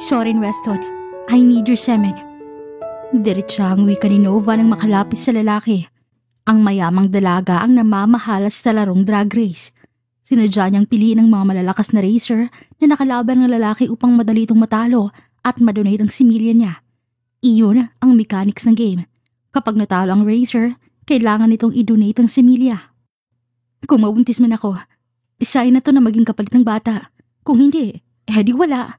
Soren Weston, I need your semen. Diretsa ang wika ni Nova nang makalapit sa lalaki. Ang mayamang dalaga ang namamahalas sa larong drag race. Sinadya niyang piliin ang mga malalakas na racer na nakalaban ng lalaki upang madali itong matalo at madonate ang similya niya. Iyon ang mechanics ng game. Kapag natalo ang racer, kailangan nitong i-donate ang similya. Kung mabuntis man ako, sign na to na maging kapalit ng bata. Kung hindi, edi eh wala.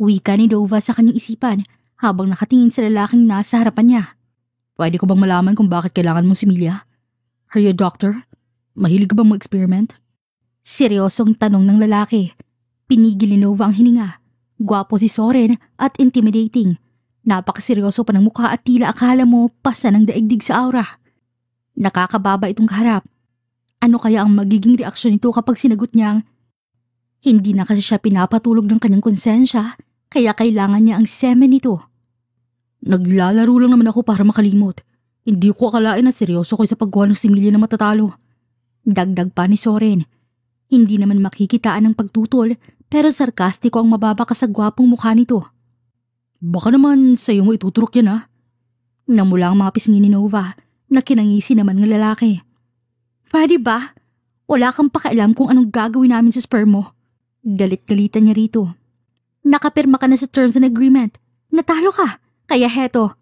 Wika ni Dova sa kanyang isipan habang nakatingin sa lalaking nasa harapan niya. Pwede ko bang malaman kung bakit kailangan mong si Milia? Are you a doctor? Mahilig ka bang mag-experiment? Seryosong tanong ng lalaki. Pinigil ni Nova ang hininga. Gwapo si Soren at intimidating. Napakaseryoso pa ng mukha at tila akala mo pasa ng daigdig sa aura. Nakakababa itong kaharap. Ano kaya ang magiging reaksyon nito kapag sinagot niyang hindi na kasi siya pinapatulog ng kanyang konsensya kaya kailangan niya ang semen nito. Naglalaro lang naman ako para makalimot. Hindi ko akalain na seryoso ko sa pagkuha ng similya na matatalo. Dagdag pa ni Soren. Hindi naman makikitaan ang pagtutol pero sarkastiko ang mababaka sa gwapong mukha nito. Baka naman sa iyo mo ituturok yan ha? Namula ang mga pisngi ni Nova na kinangisi naman ng lalaki. Pwede ba? Wala kang pakialam kung anong gagawin namin sa sperm mo. Galit-galitan niya rito. Nakapirma ka na sa terms and agreement. Natalo ka. Kaya heto,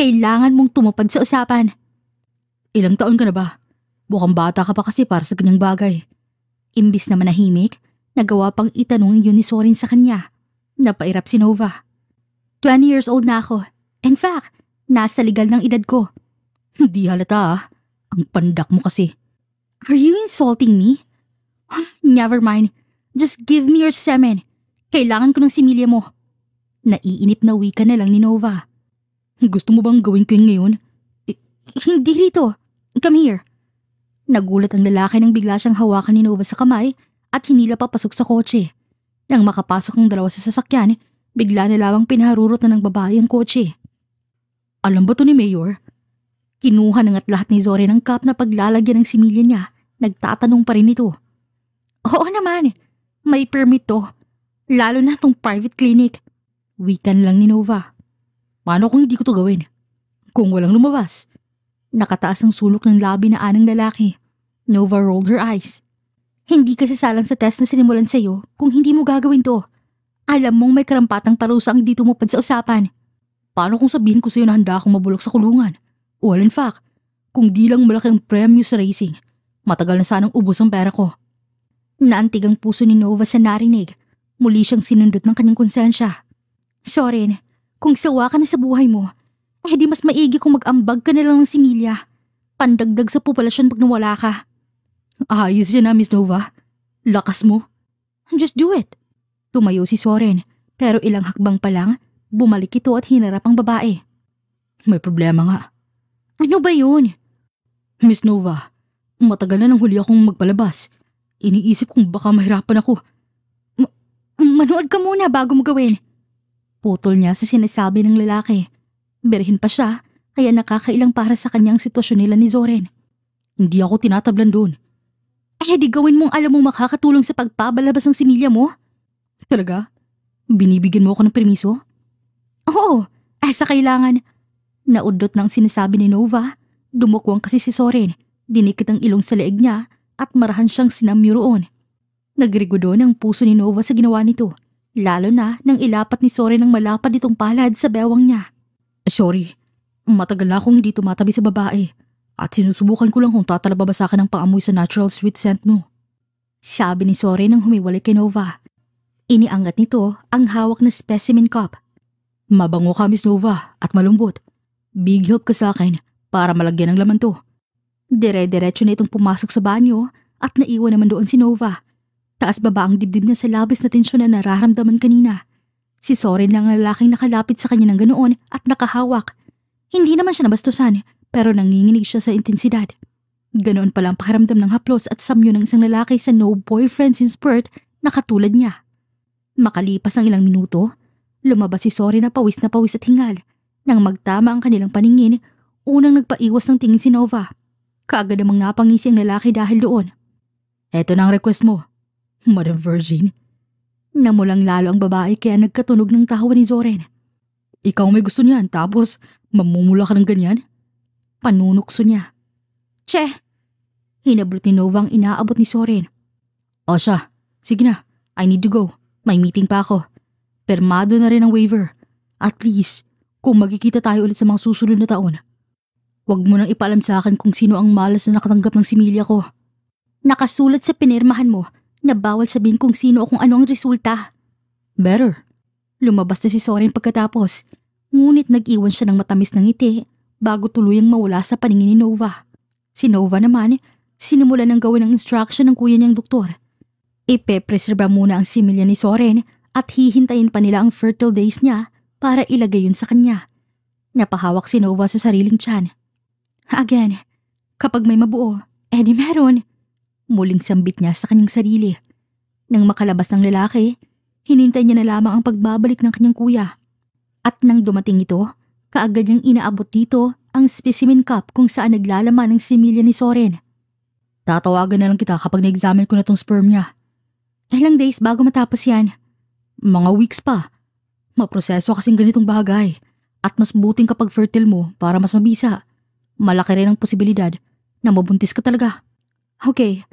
kailangan mong tumupad sa usapan. Ilang taon ka na ba? Bukang bata ka pa kasi para sa ganyang bagay. Imbis na manahimik, nagawa pang itanong yun ni Sorin sa kanya. Napairap si Nova. 20 years old na ako. In fact, nasa legal ng edad ko. Hindi halata ah. Ang pandak mo kasi. Are you insulting me? Never mind. Just give me your semen. Kailangan ko ng similya mo. Naiinip na wika na lang ni Nova. Gusto mo bang gawin ko yun ngayon? I- hindi rito. Come here. Nagulat ang lalaki nang bigla siyang hawakan ni Nova sa kamay at hinila papasok sa kotse. Nang makapasok ang dalawa sa sasakyan, bigla na lamang pinaharurot na ng babae ang kotse. Alam ba to ni Mayor? Kinuha ng at lahat ni Zore ng cup na paglalagyan ng similya niya. Nagtatanong pa rin ito. Oo naman, may permit to. Lalo na tong private clinic. Wikan lang ni Nova. Paano kung hindi ko to gawin? Kung walang lumabas. Nakataas ang sulok ng labi na anang lalaki. Nova rolled her eyes. Hindi kasi salang sa test na sinimulan sa'yo kung hindi mo gagawin to. Alam mong may karampatang parusa ang dito mo sa usapan. Paano kung sabihin ko sa'yo na handa akong mabulok sa kulungan? Well in fact, kung di lang malaki ang premyo sa racing, matagal na sanang ubos ang pera ko. Naantig ang puso ni Nova sa narinig Muli siyang sinundot ng kanyang konsensya. Soren, kung sawa ka na sa buhay mo, eh di mas maigi kung mag-ambag ka na lang ng similya. Pandagdag sa populasyon pag nawala ka. Ayos yan na, ah, Miss Nova. Lakas mo. Just do it. Tumayo si Soren, pero ilang hakbang pa lang, bumalik ito at hinarap ang babae. May problema nga. Ano ba yun? Miss Nova, matagal na nang huli akong magpalabas. Iniisip kong baka mahirapan ako Manood ka muna bago mo gawin. Putol niya sa sinasabi ng lalaki. Berhin pa siya, kaya nakakailang para sa kanyang sitwasyon nila ni Zoren. Hindi ako tinatablan doon. Eh di gawin mong alam mong makakatulong sa pagpabalabas ng similya mo? Talaga? Binibigyan mo ako ng permiso? Oo, eh sa kailangan. Naudot ng sinasabi ni Nova. Dumukwang kasi si Soren. Dinikit ang ilong sa leeg niya at marahan siyang sinamyo Nagrigudo ng puso ni Nova sa ginawa nito, lalo na nang ilapat ni Sore ng malapad nitong palad sa bewang niya. Sorry, matagal na akong hindi tumatabi sa babae at sinusubukan ko lang kung tatalaba ba sa akin ang paamoy sa natural sweet scent mo. Sabi ni Sore nang humiwalay kay Nova. Iniangat nito ang hawak na specimen cup. Mabango ka, Miss Nova, at malumbot. Big help ka sa akin para malagyan ng laman to. Dire-diretso na itong pumasok sa banyo at naiwan naman doon si Nova. Taas-baba ang dibdib niya sa labis na tensyon na nararamdaman kanina. Si Soren lang ang lalaking nakalapit sa kanya ng ganoon at nakahawak. Hindi naman siya nabastusan pero nanginginig siya sa intensidad. Ganoon pa lang pakiramdam ng haplos at samyo ng isang lalaki sa no boyfriend since birth na katulad niya. Makalipas ang ilang minuto, lumabas si Sorry na pawis na pawis at hingal. Nang magtama ang kanilang paningin, unang nagpaiwas ng tingin si Nova. Kaagad namang napangisi ang lalaki dahil doon. Eto na ang request mo. Madam Virgin, namulang lalo ang babae kaya nagkatunog ng tawa ni Zoren. Ikaw may gusto niyan tapos mamumula ka ng ganyan? Panunukso niya. Che! Hinablot ni Nova ang inaabot ni Soren. O sige na, I need to go. May meeting pa ako. Permado na rin ang waiver. At least, kung magkikita tayo ulit sa mga susunod na taon. Huwag mo nang ipaalam sa akin kung sino ang malas na nakatanggap ng similya ko. Nakasulat sa pinirmahan mo na bawal sabihin kung sino o kung ano ang resulta. Better. Lumabas na si Soren pagkatapos, ngunit nag-iwan siya ng matamis ng ngiti bago tuluyang mawala sa paningin ni Nova. Si Nova naman, sinimula ng gawin ang instruction ng kuya niyang doktor. Ipepreserba muna ang similya ni Soren at hihintayin pa nila ang fertile days niya para ilagay yun sa kanya. Napahawak si Nova sa sariling tiyan. Again, kapag may mabuo, edi meron. Muling sambit niya sa kanyang sarili. Nang makalabas ang lalaki, hinintay niya na lamang ang pagbabalik ng kanyang kuya. At nang dumating ito, kaagad niyang inaabot dito ang specimen cup kung saan naglalaman ng similya ni Soren. Tatawagan na lang kita kapag na-examine ko na tong sperm niya. Ilang days bago matapos yan. Mga weeks pa. Maproseso kasing ganitong bagay. At mas buting kapag fertile mo para mas mabisa. Malaki rin ang posibilidad na mabuntis ka talaga. Okay,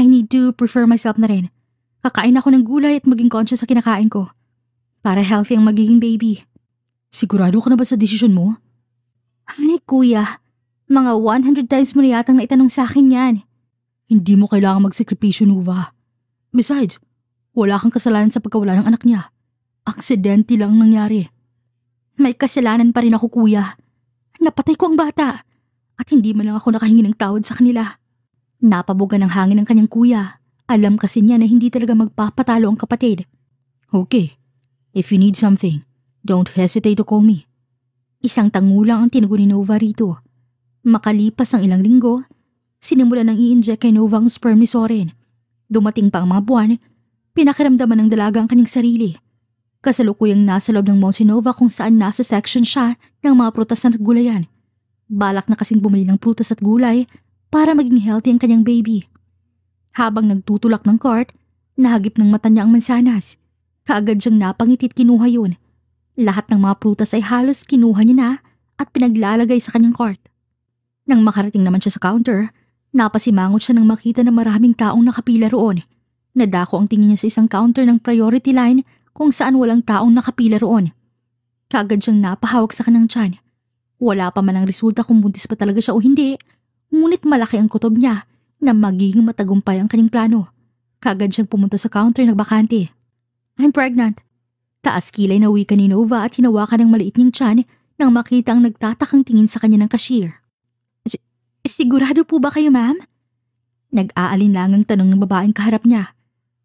I need to prefer myself na rin. Kakain ako ng gulay at maging conscious sa kinakain ko. Para healthy ang magiging baby. Sigurado ka na ba sa desisyon mo? Ay kuya, mga 100 times mo na yatang naitanong sa akin yan. Hindi mo kailangan magsakripisyo, Nuva. Besides, wala kang kasalanan sa pagkawala ng anak niya. Aksidente lang nangyari. May kasalanan pa rin ako, kuya. Napatay ko ang bata. At hindi man lang ako nakahingi ng tawad sa kanila. Napabuga ng hangin ng kanyang kuya. Alam kasi niya na hindi talaga magpapatalo ang kapatid. Okay, if you need something, don't hesitate to call me. Isang tango ang tinago ni Nova rito. Makalipas ang ilang linggo, sinimula nang i-inject kay Nova ang sperm ni Soren. Dumating pa ang mga buwan, pinakiramdaman ng dalaga ang kanyang sarili. Kasalukuyang nasa loob ng mall si Nova kung saan nasa section siya ng mga prutas at gulayan. Balak na kasing bumili ng prutas at gulay para maging healthy ang kanyang baby. Habang nagtutulak ng cart, nahagip ng mata niya ang mansanas. Kaagad siyang napangitit kinuha yun. Lahat ng mga prutas ay halos kinuha niya na at pinaglalagay sa kanyang cart. Nang makarating naman siya sa counter, napasimangot siya nang makita na maraming taong nakapila roon. Nadako ang tingin niya sa isang counter ng priority line kung saan walang taong nakapila roon. Kaagad siyang napahawak sa kanyang tiyan. Wala pa man ang resulta kung buntis pa talaga siya o hindi Ngunit malaki ang kutob niya na magiging matagumpay ang kanyang plano. Kagad siyang pumunta sa counter ng bakante. I'm pregnant. Taas kilay na wika ni Nova at hinawakan ng maliit niyang tiyan nang makita ang nagtatakang tingin sa kanya ng cashier. Sigurado po ba kayo ma'am? Nag-aalin lang ang tanong ng babaeng kaharap niya.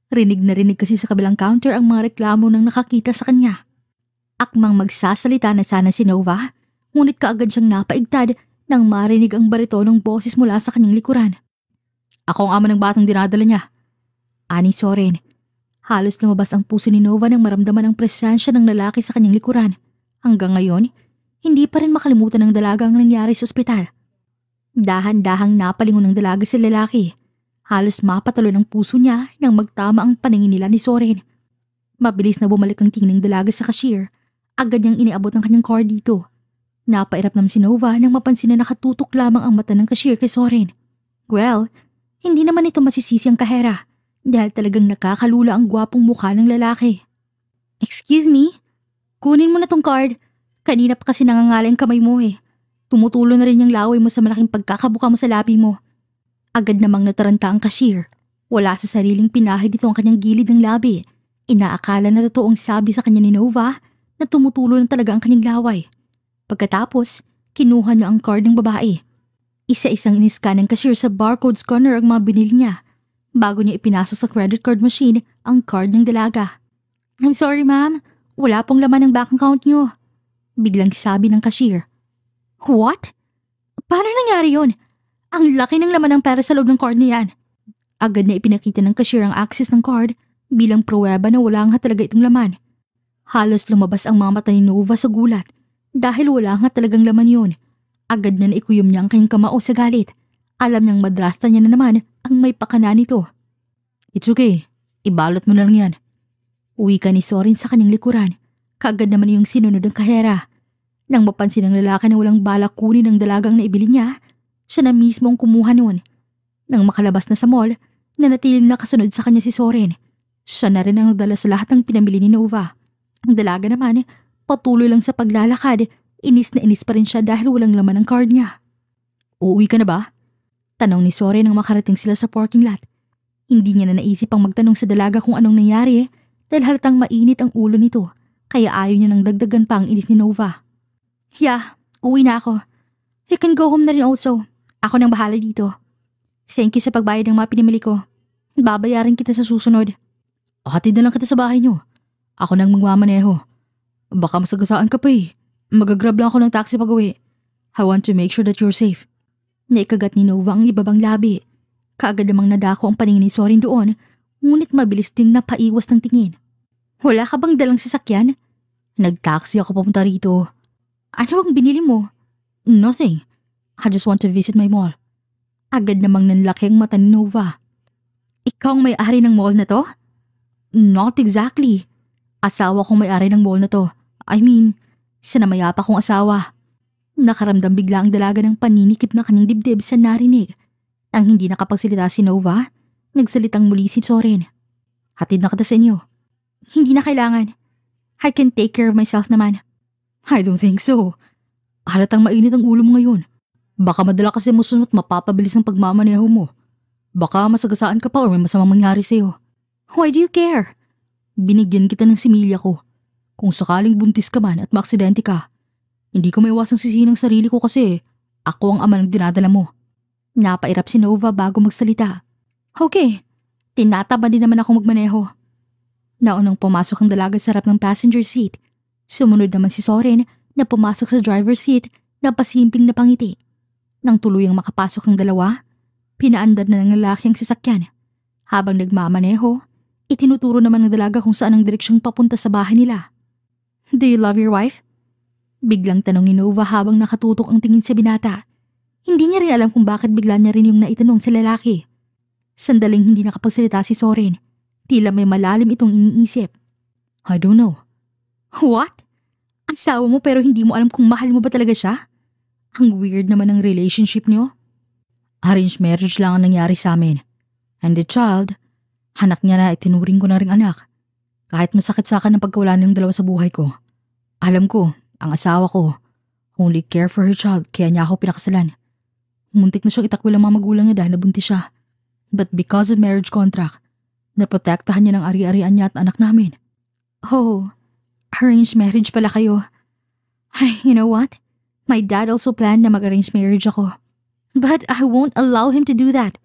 Rinig na rinig kasi sa kabilang counter ang mga reklamo ng nakakita sa kanya. Akmang magsasalita na sana si Nova, ngunit kaagad siyang napaigtad nang marinig ang barito ng boses mula sa kanyang likuran. Ako ang ama ng batang dinadala niya. Ani Soren. Halos lumabas ang puso ni Nova nang maramdaman ang presensya ng lalaki sa kanyang likuran. Hanggang ngayon, hindi pa rin makalimutan ng dalaga ang nangyari sa ospital. Dahan-dahang napalingon ng dalaga si lalaki. Halos mapatalo ng puso niya nang magtama ang paningin nila ni Soren. Mabilis na bumalik ang tingin ng dalaga sa cashier. Agad niyang iniabot ang kanyang card dito. Napairap naman si Nova nang mapansin na nakatutok lamang ang mata ng cashier kay Soren. Well, hindi naman ito masisisi ang kahera dahil talagang nakakalula ang gwapong mukha ng lalaki. Excuse me? Kunin mo na tong card. Kanina pa kasi nangangalay ang kamay mo eh. Tumutulo na rin yung laway mo sa malaking pagkakabuka mo sa labi mo. Agad namang nataranta ang cashier. Wala sa sariling pinahid ito ang kanyang gilid ng labi. Inaakala na totoong sabi sa kanya ni Nova na tumutulo na talaga ang kanyang laway. Pagkatapos, kinuha na ang card ng babae. Isa-isang iniskan ng cashier sa barcode scanner ang mga binili niya bago niya ipinasok sa credit card machine ang card ng dalaga. I'm sorry ma'am, wala pong laman ng bank account niyo. Biglang sabi ng cashier. What? Paano nangyari yon? Ang laki ng laman ng pera sa loob ng card niyan. Agad na ipinakita ng cashier ang access ng card bilang pruweba na wala nga talaga itong laman. Halos lumabas ang mga mata ni Nova sa gulat dahil wala nga talagang laman yun. Agad na naikuyom niya ang kanyang kamao sa galit. Alam niyang madrasta niya na naman ang may pakana nito. It's okay. Ibalot mo na lang yan. Uwi ka ni Sorin sa kanyang likuran. Kagad naman yung sinunod ng kahera. Nang mapansin ng lalaki na walang balak kunin ang dalagang naibili niya, siya na mismo ang kumuha noon. Nang makalabas na sa mall, nanatiling nakasunod sa kanya si Soren. Siya na rin ang nagdala sa lahat ng pinamili ni Nova. Ang dalaga naman Patuloy lang sa paglalakad. Inis na inis pa rin siya dahil walang laman ang card niya. Uuwi ka na ba? Tanong ni Sore nang makarating sila sa parking lot. Hindi niya na naisip ang magtanong sa dalaga kung anong nangyari eh, dahil halatang mainit ang ulo nito. Kaya ayaw niya nang dagdagan pa ang inis ni Nova. Yeah, uwi na ako. You can go home na rin also. Ako nang bahala dito. Thank you sa pagbayad ng mga pinimili ko. Babayaran kita sa susunod. Hatid na lang kita sa bahay niyo. Ako nang magmamaneho. Baka masagasaan ka pa eh. Magagrab lang ako ng taxi pag uwi. I want to make sure that you're safe. Naikagat ni Nova ang ibabang labi. Kaagad namang nadako ang paningin ni Sorin doon, ngunit mabilis ding napaiwas ng tingin. Wala ka bang dalang sasakyan? Nag-taxi ako papunta rito. Ano bang binili mo? Nothing. I just want to visit my mall. Agad namang nanlaki ang mata ni Nova. Ikaw ang may-ari ng mall na to? Not exactly. Asawa kong may-ari ng mall na to. I mean, sinamaya pa kong asawa. Nakaramdam bigla ang dalaga ng paninikip ng kanyang dibdib sa narinig. Ang hindi nakapagsalita si Nova, nagsalitang muli si Soren. Hatid na kita sa inyo. Hindi na kailangan. I can take care of myself naman. I don't think so. Halatang mainit ang ulo mo ngayon. Baka madala kasi mo sunot mapapabilis ang pagmamaneho mo. Baka masagasaan ka pa o may masamang mangyari sa'yo. Why do you care? Binigyan kita ng similya ko. Kung sakaling buntis ka man at maaksidente ka, hindi ko maiwasang sisihin ang sarili ko kasi ako ang ama ng dinadala mo. Napairap si Nova bago magsalita. Okay, tinataba din naman ako magmaneho. Naunang pumasok ang dalaga sa harap ng passenger seat. Sumunod naman si Soren na pumasok sa driver's seat na pasimping na pangiti. Nang tuluyang makapasok ang dalawa, pinaandad na ng lalaki ang sasakyan. Habang nagmamaneho, itinuturo naman ng dalaga kung saan ang direksyong papunta sa bahay nila. Do you love your wife? Biglang tanong ni Nova habang nakatutok ang tingin sa binata. Hindi niya rin alam kung bakit bigla niya rin yung naitanong sa lalaki. Sandaling hindi nakapagsalita si Soren. Tila may malalim itong iniisip. I don't know. What? Asawa mo pero hindi mo alam kung mahal mo ba talaga siya? Ang weird naman ng relationship niyo. Arranged marriage lang ang nangyari sa amin. And the child, hanak niya na itinuring ko na ring anak. Kahit masakit sa akin ang pagkawala ng dalawa sa buhay ko, alam ko, ang asawa ko, only care for her child kaya niya ako pinakasalan. Muntik na siyang itakwil ang mga magulang niya dahil nabuntis siya. But because of marriage contract, naprotektahan niya ng ari-arian niya at anak namin. Oh, arranged marriage pala kayo. Ay, you know what? My dad also planned na mag-arrange marriage ako. But I won't allow him to do that.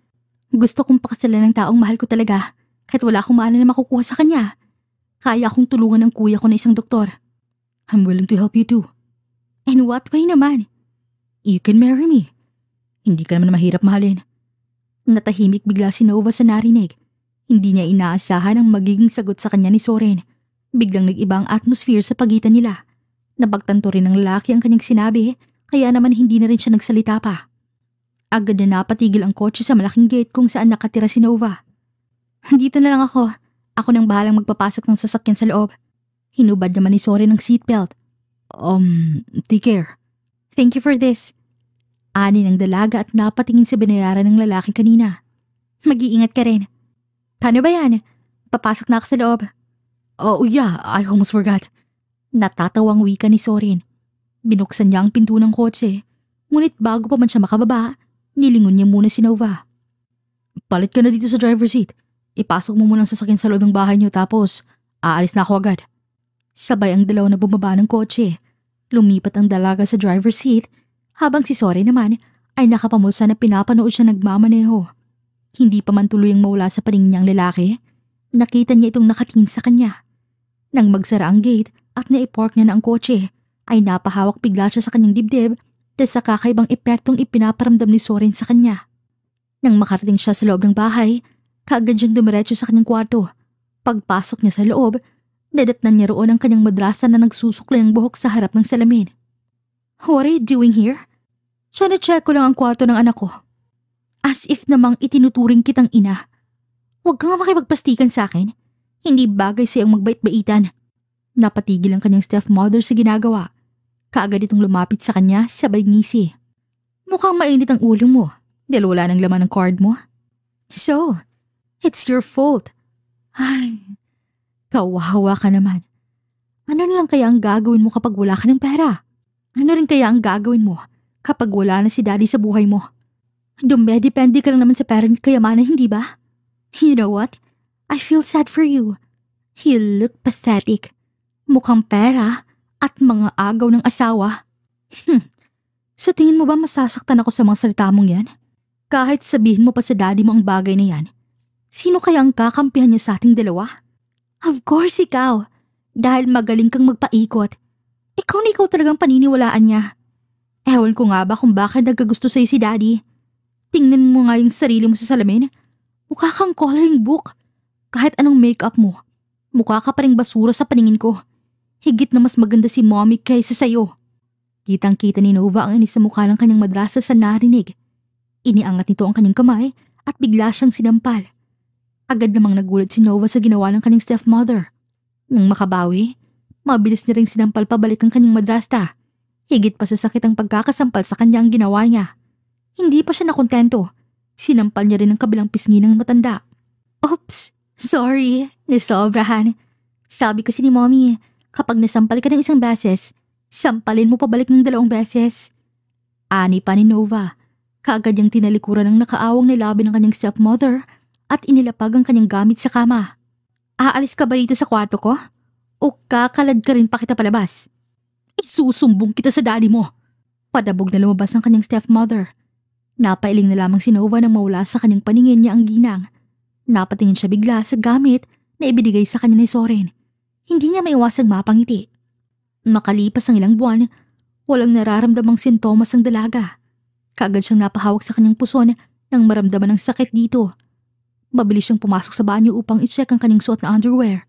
Gusto kong pakasalan ng taong mahal ko talaga kahit wala akong maana na makukuha sa kanya. Kaya akong tulungan ng kuya ko na isang doktor. I'm willing to help you too. In what way naman? You can marry me. Hindi ka naman mahirap mahalin. Natahimik bigla si Nova sa narinig. Hindi niya inaasahan ang magiging sagot sa kanya ni Soren. Biglang nag-iba ang atmosphere sa pagitan nila. Napagtanto rin ng lalaki ang kanyang sinabi, kaya naman hindi na rin siya nagsalita pa. Agad na napatigil ang kotse sa malaking gate kung saan nakatira si Nova. Dito na lang ako. Ako nang bahalang magpapasok ng sasakyan sa loob. Hinubad naman ni Sori ng seatbelt. Um, take care. Thank you for this. Ani ng dalaga at napatingin sa binayaran ng lalaki kanina. Mag-iingat ka rin. Paano ba yan? Papasok na ako sa loob. Oh yeah, I almost forgot. Natatawang wika ni Sorin. Binuksan niya ang pinto ng kotse. Ngunit bago pa man siya makababa, nilingon niya muna si Nova. Palit ka na dito sa driver's seat. Ipasok mo muna sa sasakyan sa loob ng bahay niyo tapos aalis na ako agad. Sabay ang dalawa na bumaba ng kotse. Lumipat ang dalaga sa driver's seat habang si Sore naman ay nakapamulsa na pinapanood siya nagmamaneho. Hindi pa man tuloy ang mawala sa paningin niyang lalaki, nakita niya itong nakatingin sa kanya. Nang magsara ang gate at naipark niya na ang kotse, ay napahawak bigla siya sa kanyang dibdib dahil sa kakaibang epektong ipinaparamdam ni Soren sa kanya. Nang makarating siya sa loob ng bahay, Kagad siyang dumiretso sa kanyang kwarto. Pagpasok niya sa loob, nadatnan niya roon ang kanyang madrasa na nagsusukli ng buhok sa harap ng salamin. What are you doing here? Chine-check ko lang ang kwarto ng anak ko. As if namang itinuturing kitang ina. Huwag kang makipagpastikan sa akin. Hindi bagay siyang magbait-baitan. Napatigil ang kanyang stepmother sa ginagawa. Kaagad itong lumapit sa kanya sabay ngisi. Mukhang mainit ang ulo mo dahil wala ng laman ng card mo. So, It's your fault. Ay, kawawa ka naman. Ano na lang kaya ang gagawin mo kapag wala ka ng pera? Ano rin kaya ang gagawin mo kapag wala na si daddy sa buhay mo? Dumedepende ka lang naman sa parent kayamanan, hindi ba? You know what? I feel sad for you. You look pathetic. Mukhang pera at mga agaw ng asawa. Hmm. Sa so tingin mo ba masasaktan ako sa mga salita mong yan? Kahit sabihin mo pa sa daddy mo ang bagay na yan, Sino kaya ang kakampihan niya sa ating dalawa? Of course ikaw. Dahil magaling kang magpaikot. Ikaw na ikaw talagang paniniwalaan niya. Ewan ko nga ba kung bakit nagkagusto sa'yo si daddy. Tingnan mo nga yung sarili mo sa salamin. Mukha kang coloring book. Kahit anong make-up mo, mukha ka pa rin basura sa paningin ko. Higit na mas maganda si mommy kaysa sa'yo. Kitang-kita ni Nova ang inis sa mukha ng kanyang madrasa sa narinig. Iniangat nito ang kanyang kamay at bigla siyang sinampal. Agad namang nagulat si Noah sa ginawa ng kaning stepmother. Nang makabawi, mabilis niya rin sinampal pabalik ang kanyang madrasta. Higit pa sa sakit ang pagkakasampal sa kanya ang ginawa niya. Hindi pa siya nakontento. Sinampal niya rin ang kabilang pisngi ng matanda. Oops, sorry, nasobrahan. Sabi kasi ni mommy, kapag nasampal ka ng isang beses, sampalin mo pabalik ng dalawang beses. Ani pa ni Nova. Kaagad niyang tinalikuran ng nakaawang nilabi ng kanyang stepmother at inilapag ang kanyang gamit sa kama. Aalis ka ba dito sa kwarto ko? O kakalad ka rin pa kita palabas? Isusumbong kita sa daddy mo! Padabog na lumabas ang kanyang stepmother. Napailing na lamang si Nova nang mawala sa kanyang paningin niya ang ginang. Napatingin siya bigla sa gamit na ibinigay sa kanya ni Soren. Hindi niya maiwasang mapangiti. Makalipas ang ilang buwan, walang nararamdamang sintomas ang dalaga. Kagad siyang napahawak sa kanyang puson nang maramdaman ng sakit dito. Mabilis siyang pumasok sa banyo upang i-check ang kaning suot na underwear.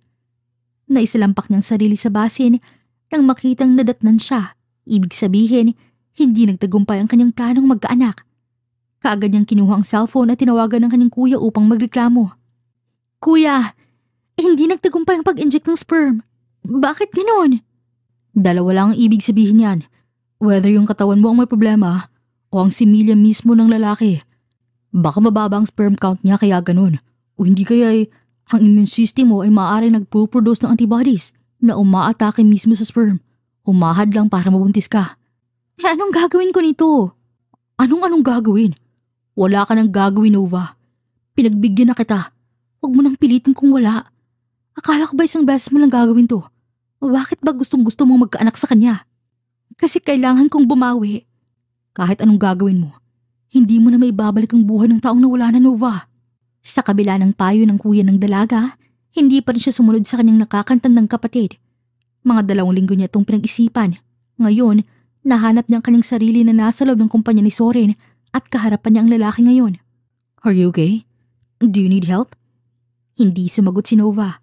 Naisilampak niyang sarili sa basin nang makitang nadatnan siya. Ibig sabihin, hindi nagtagumpay ang kanyang planong magkaanak. Kaagad niyang kinuha ang cellphone at tinawagan ng kanyang kuya upang magreklamo. Kuya, hindi nagtagumpay ang pag-inject ng sperm. Bakit ganon? Dalawa lang ang ibig sabihin niyan. Whether yung katawan mo ang may problema o ang similya mismo ng lalaki. Baka mababa ang sperm count niya kaya ganun. O hindi kaya ay, eh, ang immune system mo ay maaaring nagpo-produce ng antibodies na umaatake mismo sa sperm. Humahad lang para mabuntis ka. Eh anong gagawin ko nito? Anong-anong gagawin? Wala ka nang gagawin, Nova. Pinagbigyan na kita. Huwag mo nang pilitin kung wala. Akala ko ba isang beses mo lang gagawin to? Bakit ba gustong gusto mong magkaanak sa kanya? Kasi kailangan kong bumawi. Kahit anong gagawin mo, hindi mo na maibabalik ang buhay ng taong nawala na Nova. Sa kabila ng payo ng kuya ng dalaga, hindi pa rin siya sumunod sa kanyang nakakantang ng kapatid. Mga dalawang linggo niya itong pinag-isipan. Ngayon, nahanap niya ang kanyang sarili na nasa loob ng kumpanya ni Soren at kaharapan niya ang lalaki ngayon. Are you okay? Do you need help? Hindi sumagot si Nova.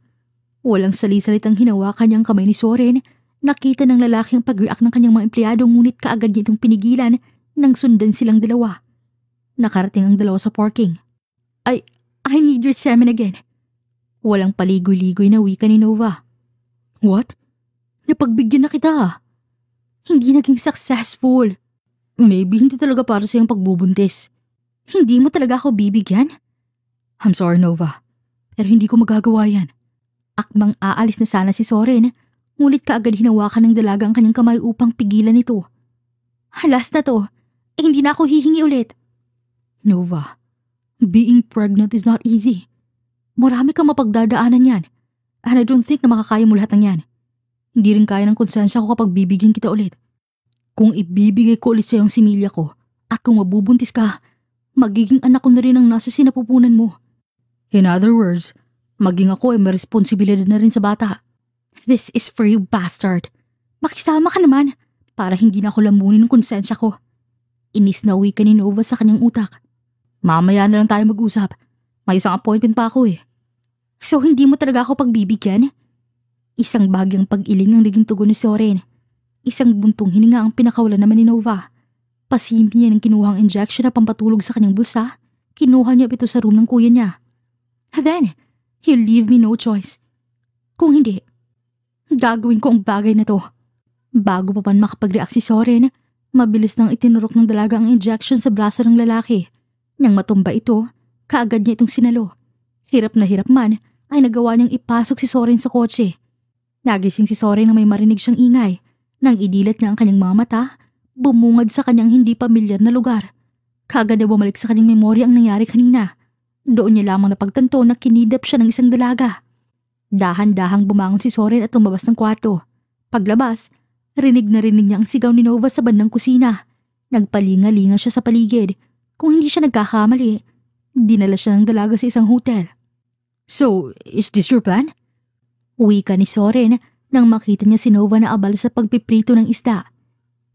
Walang salisalitang hinawakan niya ang kamay ni Soren. Nakita ng lalaki ang pag-react ng kanyang mga empleyado ngunit kaagad niya itong pinigilan nang sundan silang dalawa. Nakarating ang dalawa sa parking. I, I need your semen again. Walang paligoy-ligoy na wika ni Nova. What? Napagbigyan na kita ah. Hindi naging successful. Maybe hindi talaga para sa iyong pagbubuntis. Hindi mo talaga ako bibigyan? I'm sorry Nova, pero hindi ko magagawa yan. Akmang aalis na sana si Soren, ngunit kaagad hinawakan ng dalaga ang kanyang kamay upang pigilan ito. Halas na to, eh, hindi na ako hihingi ulit. Nova, being pregnant is not easy. Marami kang mapagdadaanan yan. And I don't think na makakaya mo lahat ng yan. Hindi rin kaya ng konsensya ko kapag bibigyan kita ulit. Kung ibibigay ko ulit sa yung similya ko at kung mabubuntis ka, magiging anak ko na rin ang nasa sinapupunan mo. In other words, maging ako ay may responsibilidad na rin sa bata. This is for you, bastard. Makisama ka naman para hindi na ako lamunin ng konsensya ko. Inis na uwi ka ni Nova sa kanyang utak. Mamaya na lang tayo mag-usap. May isang appointment pa ako eh. So hindi mo talaga ako pagbibigyan? Isang bagyang pag-iling ang naging tugon ni Soren. Isang buntong hininga ang pinakawalan naman ni Nova. Pasimpi niya ng kinuhang injection na pampatulog sa kanyang bulsa. Kinuha niya ito sa room ng kuya niya. Then, he'll leave me no choice. Kung hindi, gagawin ko ang bagay na to. Bago pa man makapag-react si Soren, mabilis nang itinurok ng dalaga ang injection sa braso ng lalaki. Nang matumba ito, kaagad niya itong sinalo. Hirap na hirap man ay nagawa niyang ipasok si Soren sa kotse. Nagising si Soren na may marinig siyang ingay. Nang idilat niya ang kanyang mga mata, bumungad sa kanyang hindi pamilyar na lugar. Kagad na bumalik sa kanyang memory ang nangyari kanina. Doon niya lamang napagtanto na kinidap siya ng isang dalaga. Dahan-dahang bumangon si Soren at tumabas ng kwarto. Paglabas, rinig na rinig niya ang sigaw ni Nova sa bandang kusina. Nagpalinga-linga siya sa paligid kung hindi siya nagkakamali, dinala siya ng dalaga sa isang hotel. So, is this your plan? Uwi ka ni Soren nang makita niya si Nova na abal sa pagpiprito ng isda.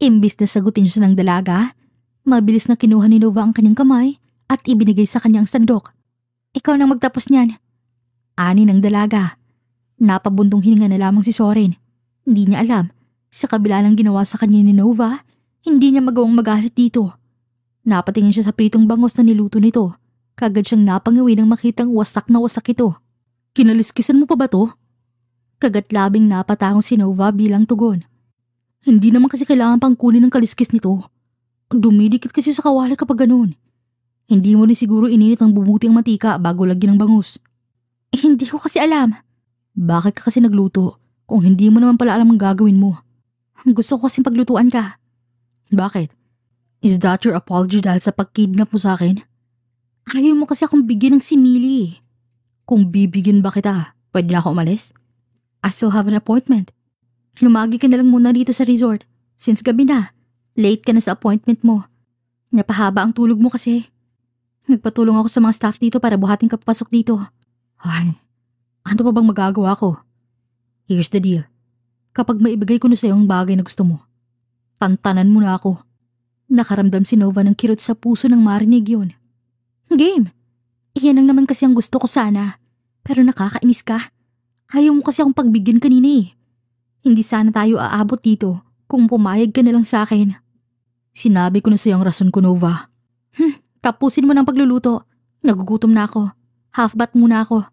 Imbis na sagutin siya ng dalaga, mabilis na kinuha ni Nova ang kanyang kamay at ibinigay sa kanyang sandok. Ikaw nang magtapos niyan. Ani ng dalaga. Napabuntong hininga na lamang si Soren. Hindi niya alam. Sa kabila ng ginawa sa kanya ni Nova, hindi niya magawang magalit dito. Napatingin siya sa pritong bangos na niluto nito. Kagad siyang napangawi nang makitang wasak na wasak ito. Kinaliskisan mo pa ba to? Kagat labing napatangong si Nova bilang tugon. Hindi naman kasi kailangan pang kunin ng kaliskis nito. Dumidikit kasi sa kawali kapag ganun. Hindi mo ni siguro ininit ang bumuti ang matika bago lagyan ng bangus. Eh, hindi ko kasi alam. Bakit ka kasi nagluto kung hindi mo naman pala alam ang gagawin mo? Gusto ko kasi paglutuan ka. Bakit? Is that your apology dahil sa pagkidnap mo sa akin? Ayaw mo kasi akong bigyan ng simili. Eh. Kung bibigyan ba kita, pwede na ako umalis? I still have an appointment. Lumagi ka na lang muna dito sa resort. Since gabi na, late ka na sa appointment mo. Napahaba ang tulog mo kasi. Nagpatulong ako sa mga staff dito para buhatin ka papasok dito. Ay, ano pa bang magagawa ko? Here's the deal. Kapag maibigay ko na sa iyo ang bagay na gusto mo, tantanan mo na ako. Nakaramdam si Nova ng kirot sa puso ng marinig yun. Game! Iyan ang naman kasi ang gusto ko sana. Pero nakakainis ka. Ayaw mo kasi akong pagbigyan kanina eh. Hindi sana tayo aabot dito kung pumayag ka na lang sa akin. Sinabi ko na sa'yo ang rason ko, Nova. Hm, tapusin mo ng pagluluto. Nagugutom na ako. Half-bat muna ako.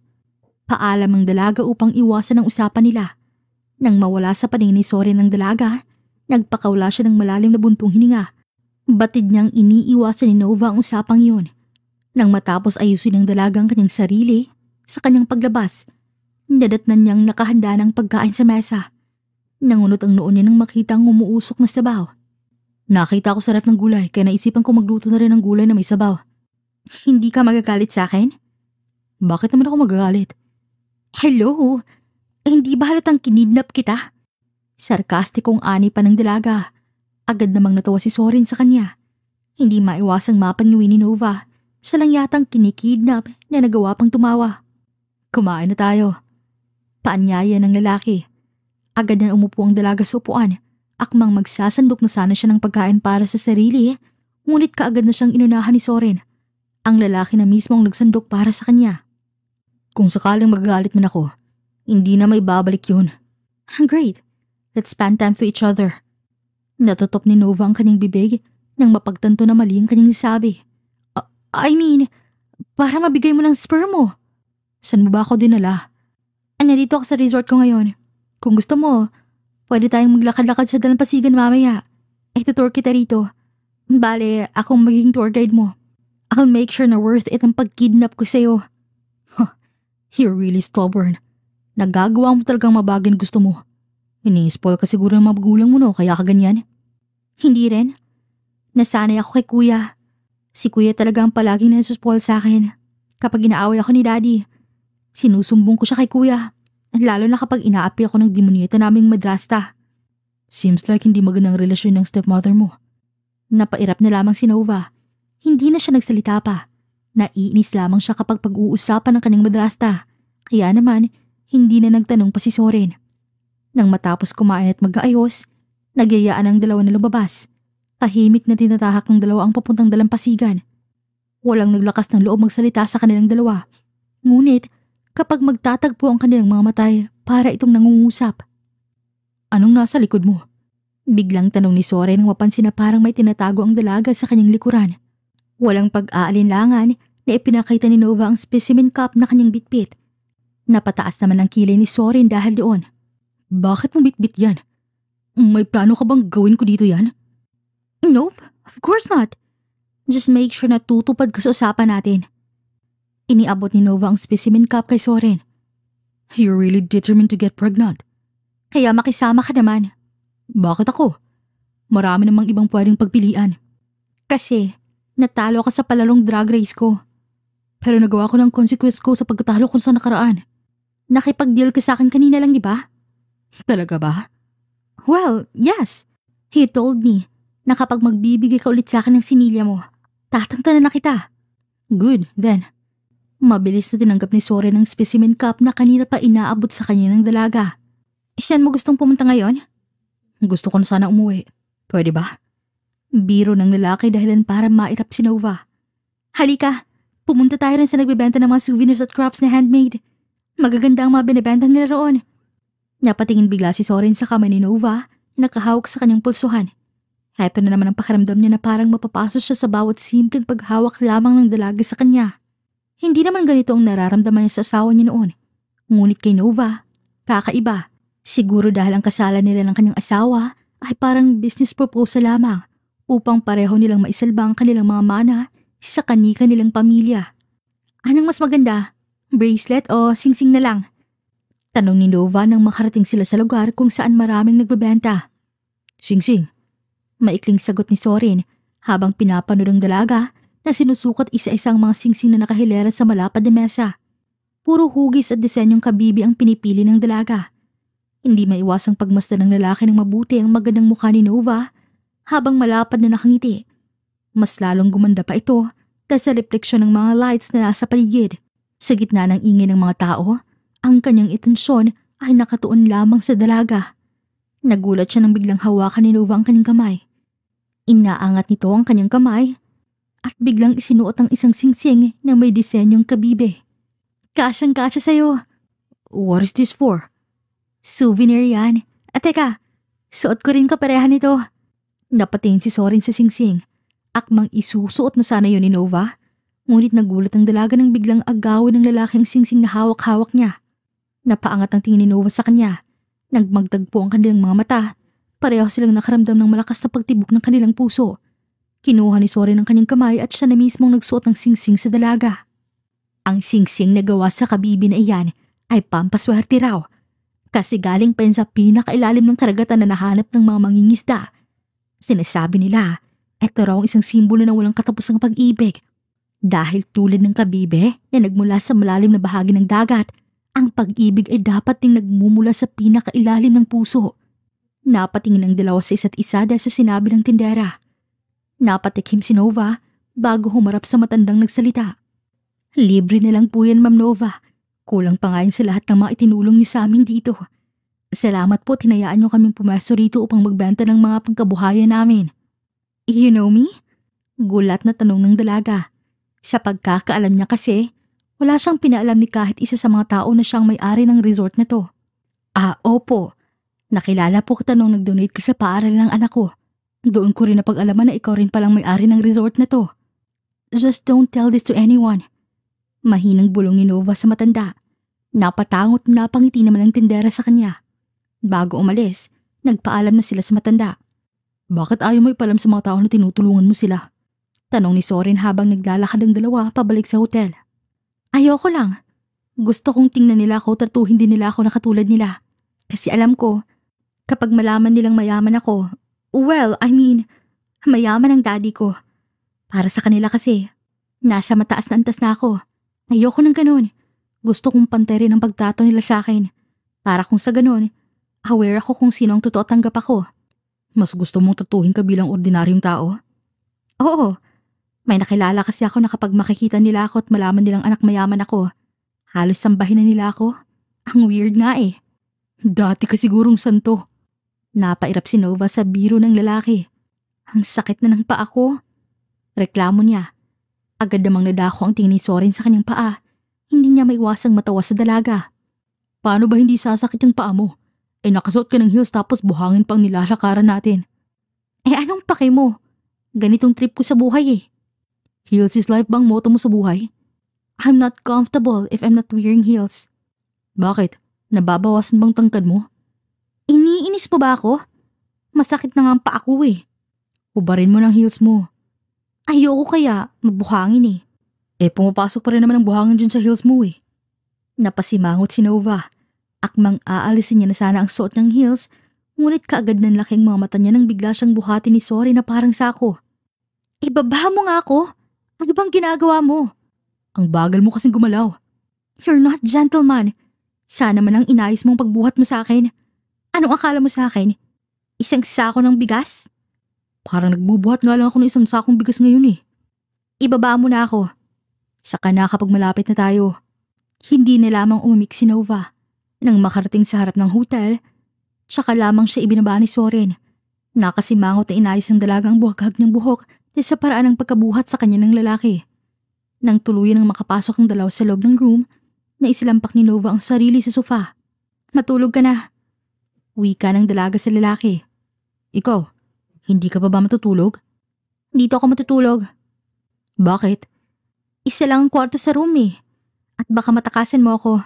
Paalam ang dalaga upang iwasan ang usapan nila. Nang mawala sa paningin ni Soren ng dalaga, nagpakawala siya ng malalim na buntong hininga Batid niyang iniiwasan ni Nova ang usapang yun. Nang matapos ayusin ang dalagang kanyang sarili sa kanyang paglabas, nadatnan niyang nakahanda ng pagkain sa mesa. Nangunot ang noon niya nang makita ang umuusok na sabaw. Nakita ko sa ref ng gulay kaya naisipan ko magluto na rin ng gulay na may sabaw. Hindi ka magagalit sa akin? Bakit naman ako magagalit? Hello? Eh, hindi ba halatang kinidnap kita? Sarkastikong ani pa ng dalaga Agad namang natawa si Soren sa kanya. Hindi maiwasang mapangiwi ni Nova sa lang kinikidnap na nagawa pang tumawa. Kumain na tayo. Paanyaya ng lalaki. Agad na umupo ang dalaga sa upuan. Akmang magsasandok na sana siya ng pagkain para sa sarili, ngunit kaagad na siyang inunahan ni Soren. Ang lalaki na mismo ang nagsandok para sa kanya. Kung sakaling magagalit man ako, hindi na may babalik yun. Great. Let's spend time for each other. Natutop ni Nova ang kanyang bibig nang mapagtanto na mali ang kanyang sabi. Uh, I mean, para mabigay mo ng sperm mo. San mo ba ako dinala? nandito ako sa resort ko ngayon. Kung gusto mo, pwede tayong maglakad-lakad sa dalampasigan mamaya. Ito-tour kita rito. Bale, akong maging tour guide mo. I'll make sure na worth it ang pagkidnap ko sa'yo. Huh, you're really stubborn. Nagagawa mo talagang mabagin gusto mo. Ini-spoil ka siguro ng mga magulang mo no, kaya ka ganyan. Hindi rin. Nasanay ako kay kuya. Si kuya talaga ang palaging nasuspol sa akin. Kapag inaaway ako ni daddy, sinusumbong ko siya kay kuya. Lalo na kapag inaapi ako ng demonyeta naming madrasta. Seems like hindi magandang relasyon ng stepmother mo. Napairap na lamang si Nova. Hindi na siya nagsalita pa. Naiinis lamang siya kapag pag-uusapan ng kanyang madrasta. Kaya naman, hindi na nagtanong pa si Soren. Nang matapos kumain at mag-aayos, nagyayaan ang dalawa na lumabas. Tahimik na tinatahak ng dalawa ang papuntang dalampasigan. Walang naglakas ng loob magsalita sa kanilang dalawa. Ngunit, kapag magtatagpo ang kanilang mga matay, para itong nangungusap. Anong nasa likod mo? Biglang tanong ni Soren nang mapansin na parang may tinatago ang dalaga sa kanyang likuran. Walang pag-aalinlangan na ipinakita ni Nova ang specimen cup na kanyang bitbit. Napataas naman ang kilay ni Soren dahil doon. Bakit mo bitbit yan? May plano ka bang gawin ko dito yan? Nope, of course not. Just make sure na tutupad ka sa usapan natin. Iniabot ni Nova ang specimen cup kay Soren. You're really determined to get pregnant. Kaya makisama ka naman. Bakit ako? Marami namang ibang pwedeng pagpilian. Kasi, natalo ka sa palalong drag race ko. Pero nagawa ko ng consequence ko sa pagkatalo ko sa nakaraan. Nakipag-deal ka sa akin kanina lang, di ba? Talaga ba? Well, yes. He told me na kapag magbibigay ka ulit sa akin ng similya mo, tatantanan na kita. Good, then. Mabilis na tinanggap ni Sore ng specimen cup na kanina pa inaabot sa kanya ng dalaga. Saan mo gustong pumunta ngayon? Gusto ko na sana umuwi. Pwede ba? Biro ng lalaki dahilan para mairap si Nova. Halika, pumunta tayo rin sa nagbebenta ng mga souvenirs at crafts na handmade. Magaganda ang mga binibenta nila roon. Napatingin bigla si Soren sa kamay ni Nova nakahawak sa kanyang pulsuhan. Heto na naman ang pakiramdam niya na parang mapapaso siya sa bawat simpleng paghawak lamang ng dalaga sa kanya. Hindi naman ganito ang nararamdaman niya sa asawa niya noon. Ngunit kay Nova, kakaiba. Siguro dahil ang kasala nila ng kanyang asawa ay parang business proposal lamang upang pareho nilang maisalba ang kanilang mga mana sa kanika nilang pamilya. Anong mas maganda? Bracelet o singsing na lang? Tanong ni Nova nang makarating sila sa lugar kung saan maraming nagbebenta. Sing-sing, maikling sagot ni Sorin habang pinapanood ang dalaga na sinusukat isa-isang mga singsing na nakahilera sa malapad na mesa. Puro hugis at disenyong kabibi ang pinipili ng dalaga. Hindi maiwasang pagmasta ng lalaki ng mabuti ang magandang mukha ni Nova habang malapad na nakangiti. Mas lalong gumanda pa ito dahil sa refleksyon ng mga lights na nasa paligid. Sa gitna ng ingay ng mga tao, ang kanyang itensyon ay nakatuon lamang sa dalaga. Nagulat siya nang biglang hawakan ni Nova ang kanyang kamay. Inaangat nito ang kanyang kamay at biglang isinuot ang isang singsing na may disenyong kabibe. Kasyang-kasya sa'yo. What is this for? Souvenir yan. At ah, teka, suot ko rin kapareha nito. Napatingin si Soren sa singsing. Akmang isusuot na sana yun ni Nova. Ngunit nagulat ang dalaga nang biglang agawin ng lalaking singsing na hawak-hawak niya. Napaangat ang tingin ni Noah sa kanya. Nagmagtagpo ang kanilang mga mata. Pareho silang nakaramdam ng malakas na pagtibok ng kanilang puso. Kinuha ni Soren ang kanyang kamay at siya na mismong nagsuot ng singsing sa dalaga. Ang singsing na gawa sa kabibi na iyan ay pampaswerte raw kasi galing pa yun sa pinakailalim ng karagatan na nahanap ng mga mangingisda. Sinasabi nila, ito raw ang isang simbolo na walang katapusang pag-ibig. Dahil tulad ng kabibe na nagmula sa malalim na bahagi ng dagat, ang pag-ibig ay dapat ding nagmumula sa pinakailalim ng puso. Napatingin ang dalawa sa isa't isa dahil sa sinabi ng tindera. Napatikim si Nova bago humarap sa matandang nagsalita. Libre na lang po yan, Ma'am Nova. Kulang pa nga sa lahat ng mga itinulong niyo sa amin dito. Salamat po tinayaan niyo kaming pumasok rito upang magbenta ng mga pangkabuhayan namin. You know me? Gulat na tanong ng dalaga. Sa pagkakaalam niya kasi, wala siyang pinaalam ni kahit isa sa mga tao na siyang may-ari ng resort na to. Ah, opo. Nakilala po kita nung nag-donate ka sa paaral ng anak ko. Doon ko rin napag-alaman na ikaw rin palang may-ari ng resort na to. Just don't tell this to anyone. Mahinang bulong ni Nova sa matanda. Napatangot na napangiti naman ang tindera sa kanya. Bago umalis, nagpaalam na sila sa matanda. Bakit ayaw mo ipalam sa mga tao na tinutulungan mo sila? Tanong ni Soren habang naglalakad ang dalawa pabalik sa hotel. Ayoko lang. Gusto kong tingnan nila ako tratuhin hindi nila ako nakatulad nila. Kasi alam ko, kapag malaman nilang mayaman ako, well, I mean, mayaman ang daddy ko. Para sa kanila kasi, nasa mataas na antas na ako. Ayoko ng ganun. Gusto kong pantay rin ang pagtato nila sa akin. Para kung sa ganun, aware ako kung sino ang totoo tanggap ako. Mas gusto mong tatuhin ka bilang ordinaryong tao? Oo, may nakilala kasi ako na kapag makikita nila ako at malaman nilang anak mayaman ako, halos sambahin na nila ako. Ang weird nga eh. Dati ka sigurong santo. Napairap si Nova sa biro ng lalaki. Ang sakit na ng paa ko. Reklamo niya. Agad namang nadako ang tingin ni Soren sa kanyang paa. Hindi niya maiwasang matawa sa dalaga. Paano ba hindi sasakit yung paa mo? Eh nakasuot ka ng heels tapos buhangin pang nilalakaran natin. Eh anong pake mo? Ganitong trip ko sa buhay eh. Heels is life bang moto mo sa buhay? I'm not comfortable if I'm not wearing heels. Bakit? Nababawasan bang tangkad mo? Iniinis pa ba ako? Masakit na nga ang paa ko eh. Ubarin mo ng heels mo. Ayoko kaya magbuhangin eh. Eh pumapasok pa rin naman ang buhangin dyan sa heels mo eh. Napasimangot si Nova. Akmang aalisin niya na sana ang suot ng heels, ngunit kaagad ng laking mga mata niya nang bigla siyang buhati ni Sorry na parang sako. Ibaba mo nga ako! Ano bang ginagawa mo? Ang bagal mo kasing gumalaw. You're not gentleman. Sana man ang inayos mong pagbuhat mo sa akin. Anong akala mo sa akin? Isang sako ng bigas? Parang nagbubuhat nga lang ako ng isang sakong bigas ngayon eh. Ibaba mo na ako. Saka na kapag malapit na tayo. Hindi na lamang umimik si Nova. Nang makarating sa harap ng hotel, tsaka lamang siya ibinaba ni Soren. Nakasimangot na inayos ng dalagang buhaghag ng buhok isa paraan ng pagkabuhat sa kanya ng lalaki. Nang tuluyan ng makapasok ang dalaw sa loob ng room, na ni Nova ang sarili sa sofa. Matulog ka na. Wika ng dalaga sa lalaki. Ikaw, hindi ka pa ba matutulog? Dito ako matutulog. Bakit? Isa lang ang kwarto sa room eh. At baka matakasan mo ako.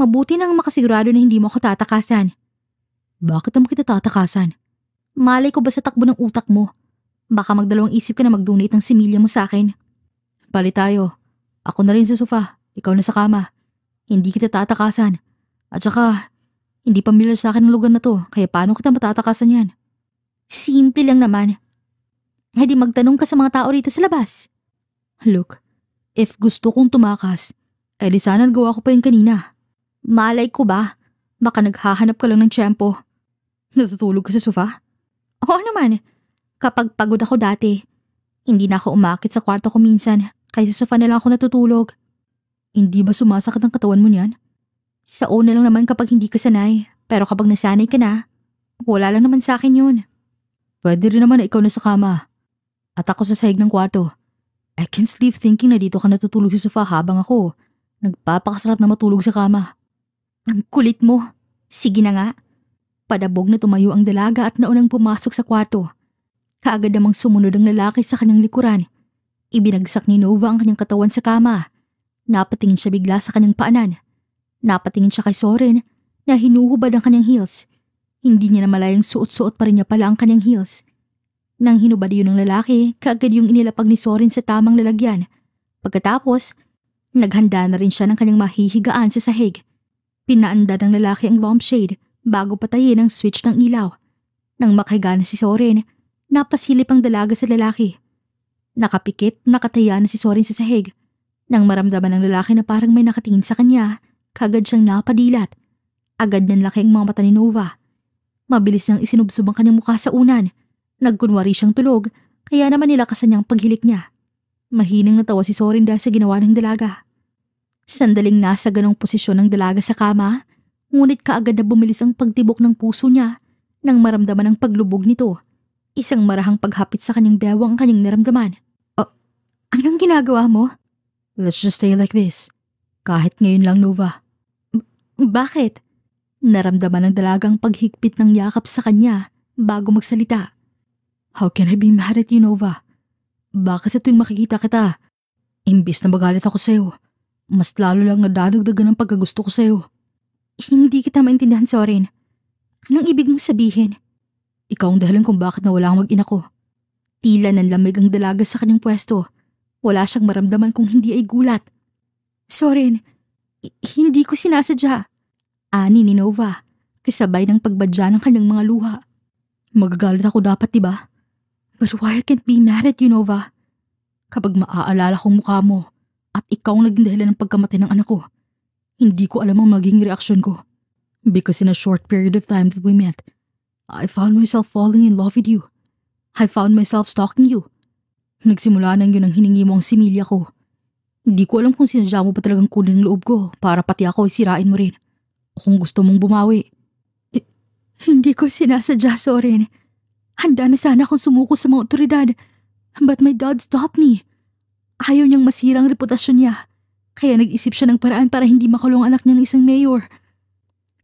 Mabuti nang makasigurado na hindi mo ako tatakasan. Bakit mo kita tatakasan? Malay ko ba sa takbo ng utak mo? Baka magdalawang isip ka na mag-donate ng similya mo sa akin. Pali tayo. Ako na rin sa sofa. Ikaw na sa kama. Hindi kita tatakasan. At saka, hindi pamilyar sa akin ang lugar na to. Kaya paano kita matatakasan yan? Simple lang naman. Hindi eh, magtanong ka sa mga tao rito sa labas. Look, if gusto kong tumakas, eh di sana nagawa ko pa yung kanina. Malay ko ba? Baka naghahanap ka lang ng tiyempo. Natutulog ka sa sofa? Oo naman. Kapag pagod ako dati, hindi na ako umakit sa kwarto ko minsan kaysa sa sofa na lang ako natutulog. Hindi ba sumasakit ang katawan mo niyan? Sa una lang naman kapag hindi ka sanay, pero kapag nasanay ka na, wala lang naman sa akin yun. Pwede rin naman na ikaw na sa kama. At ako sa sahig ng kwarto. I can sleep thinking na dito ka natutulog sa sofa habang ako. Nagpapakasarap na matulog sa kama. Ang kulit mo. Sige na nga. Padabog na tumayo ang dalaga at naunang pumasok sa kwarto. Kaagad namang sumunod ang lalaki sa kanyang likuran. Ibinagsak ni Nova ang kanyang katawan sa kama. Napatingin siya bigla sa kanyang paanan. Napatingin siya kay Soren na hinuhubad ang kanyang heels. Hindi niya na suot-suot pa rin niya pala ang kanyang heels. Nang hinubad yun ng lalaki, kaagad yung inilapag ni Soren sa tamang lalagyan. Pagkatapos, naghanda na rin siya ng kanyang mahihigaan sa sahig. Pinaanda ng lalaki ang lampshade bago patayin ang switch ng ilaw. Nang makahiga na si Soren, Napasilip ang dalaga sa lalaki. Nakapikit, nakataya na si Sorin sa sahig. Nang maramdaman ng lalaki na parang may nakatingin sa kanya, kagad siyang napadilat. Agad niyang laki ang mga mata ni Nova. Mabilis nang isinubsob ang kanyang mukha sa unan. Nagkunwari siyang tulog, kaya naman nilakasan niyang paghilik niya. Mahinang natawa si Soren dahil sa ginawa ng dalaga. Sandaling nasa ganong posisyon ng dalaga sa kama, ngunit kaagad na bumilis ang pagtibok ng puso niya nang maramdaman ang paglubog nito. Isang marahang paghapit sa kanyang bewang ang kanyang naramdaman. Oh, anong ginagawa mo? Let's just stay like this. Kahit ngayon lang, Nova. B- bakit? Naramdaman ng dalagang paghigpit ng yakap sa kanya bago magsalita. How can I be mad at you, Nova? Baka sa tuwing makikita kita, imbis na magalit ako sa'yo, mas lalo lang nadadagdagan ng pagkagusto ko sa'yo. Hindi kita maintindihan, Soren. Anong ibig mong sabihin? Ikaw ang dahilan kung bakit nawala ang mag-ina ko. Tila nanlamig ang dalaga sa kanyang pwesto. Wala siyang maramdaman kung hindi ay gulat. Soren, hindi ko sinasadya. Ani ni Nova, kasabay ng pagbadya ng kanyang mga luha. Magagalit ako dapat, di ba? But why I can't be mad at you, Nova? Kapag maaalala kong mukha mo at ikaw ang naging dahilan ng pagkamatay ng anak ko, hindi ko alam ang magiging reaksyon ko. Because in a short period of time that we met, I found myself falling in love with you. I found myself stalking you. Nagsimula nang yun ang hiningi mo ang similya ko. Hindi ko alam kung sinadya mo pa talagang kunin ang loob ko para pati ako ay sirain mo rin. kung gusto mong bumawi. I hindi ko sinasadya, Soren. Handa na sana akong sumuko sa mga otoridad. But my dad stopped me. Ayaw niyang masira reputasyon niya. Kaya nag-isip siya ng paraan para hindi makulong anak niya ng isang mayor.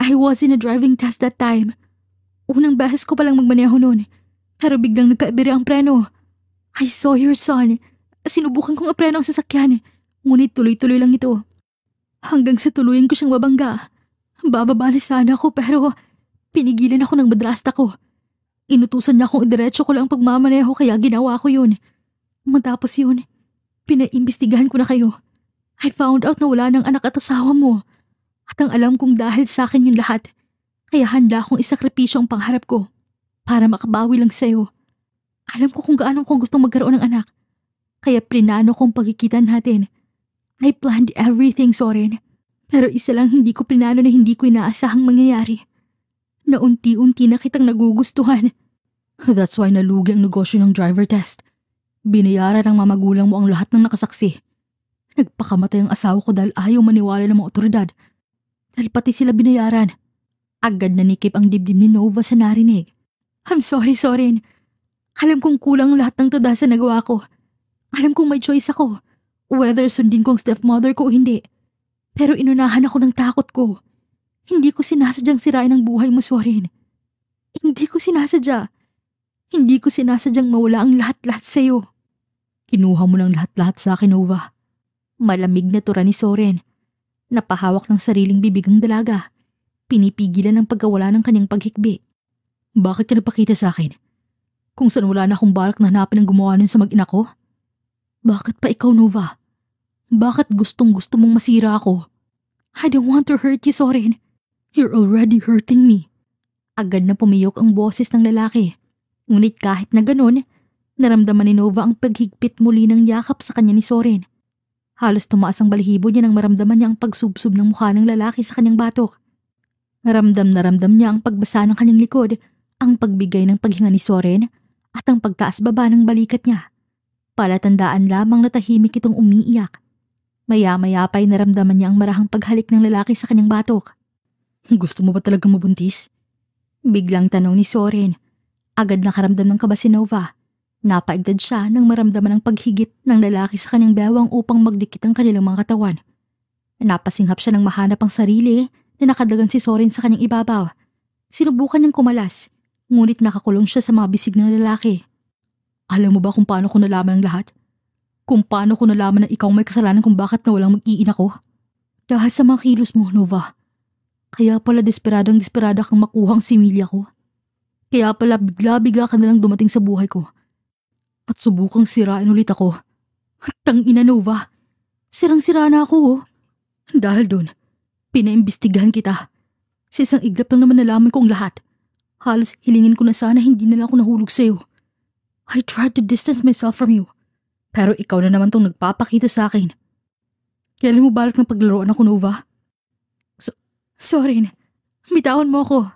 I was in a driving test that time. Unang bahas ko palang magmaneho noon. Pero biglang nagkaibira ang preno. I saw your son. Sinubukan kong apreno ang sasakyan. Ngunit tuloy-tuloy lang ito. Hanggang sa tuluyan ko siyang mabangga. Bababa na sana ako pero pinigilan ako ng madrasta ko. Inutusan niya akong idiretso ko lang pagmamaneho kaya ginawa ko yun. Matapos yun, pinaimbestigahan ko na kayo. I found out na wala ng anak at asawa mo. At ang alam kong dahil sa akin yung lahat, kaya handa akong isakripisyo ang pangharap ko para makabawi lang sa'yo. Alam ko kung gaano kong gustong magkaroon ng anak. Kaya plinano kong pagkikita natin. I planned everything, Soren. Pero isa lang hindi ko plinano na hindi ko inaasahang mangyayari. Na unti-unti na kitang nagugustuhan. That's why nalugi ang negosyo ng driver test. Binayaran ng mamagulang mo ang lahat ng nakasaksi. Nagpakamatay ang asawa ko dahil ayaw maniwala ng mga otoridad. Dahil pati sila binayaran. Agad na nanikip ang dibdib ni Nova sa narinig. I'm sorry, Soren. Alam kong kulang lahat ng tuda sa nagawa ko. Alam kong may choice ako. Whether sundin kong stepmother ko o hindi. Pero inunahan ako ng takot ko. Hindi ko sinasadyang sirain ang buhay mo, Soren. Hindi ko sinasadya. Hindi ko sinasadyang mawala ang lahat-lahat sa'yo. Kinuha mo ng lahat-lahat sa akin, Nova. Malamig na tura ni Soren. Napahawak ng sariling bibig ang dalaga. Pinipigilan ng pagkawala ng kanyang paghikbi. Bakit ka napakita sa akin? Kung saan wala na akong balak na hanapin ang gumawa nun sa mag-ina ko? Bakit pa ikaw, Nova? Bakit gustong gusto mong masira ako? I don't want to hurt you, Soren. You're already hurting me. Agad na pumiyok ang boses ng lalaki. Ngunit kahit na ganun, naramdaman ni Nova ang paghigpit muli ng yakap sa kanya ni Soren. Halos tumaas ang balihibo niya nang maramdaman niya ang pagsubsob ng mukha ng lalaki sa kanyang batok. Ramdam na ramdam niya ang pagbasa ng kanyang likod, ang pagbigay ng paghinga ni Soren, at ang pagtaas-baba ng balikat niya. Palatandaan lamang na tahimik itong umiiyak. Maya-maya pa'y naramdaman niya ang marahang paghalik ng lalaki sa kanyang batok. Gusto mo ba talaga mabuntis? Biglang tanong ni Soren. Agad nakaramdam ng kaba si Napaigdad siya nang maramdaman ang paghigit ng lalaki sa kanyang bewang upang magdikit ang kanilang mga katawan. Napasinghap siya nang mahanap ang sarili na nakadlagan si Soren sa kanyang ibabaw. Sinubukan niyang kumalas, ngunit nakakulong siya sa mga bisig ng lalaki. Alam mo ba kung paano ko nalaman ang lahat? Kung paano ko nalaman na ikaw may kasalanan kung bakit nawalang mag-iin ako? Dahil sa mga kilos mo, Nova. Kaya pala desperadang desperada kang makuhang si Milya ko. Kaya pala bigla-bigla ka nalang dumating sa buhay ko. At subukang sirain ulit ako. Tang ina Nova. Sirang-sira na ako oh. Dahil doon, Pinaimbestigahan kita. Sa isang iglap lang naman nalaman ko ang lahat. Halos hilingin ko na sana hindi na lang ako nahulog sa'yo. I tried to distance myself from you. Pero ikaw na naman tong nagpapakita sa akin. Kailan mo balak ng paglaruan ako, Nova? So, sorry na. Bitawan mo ako.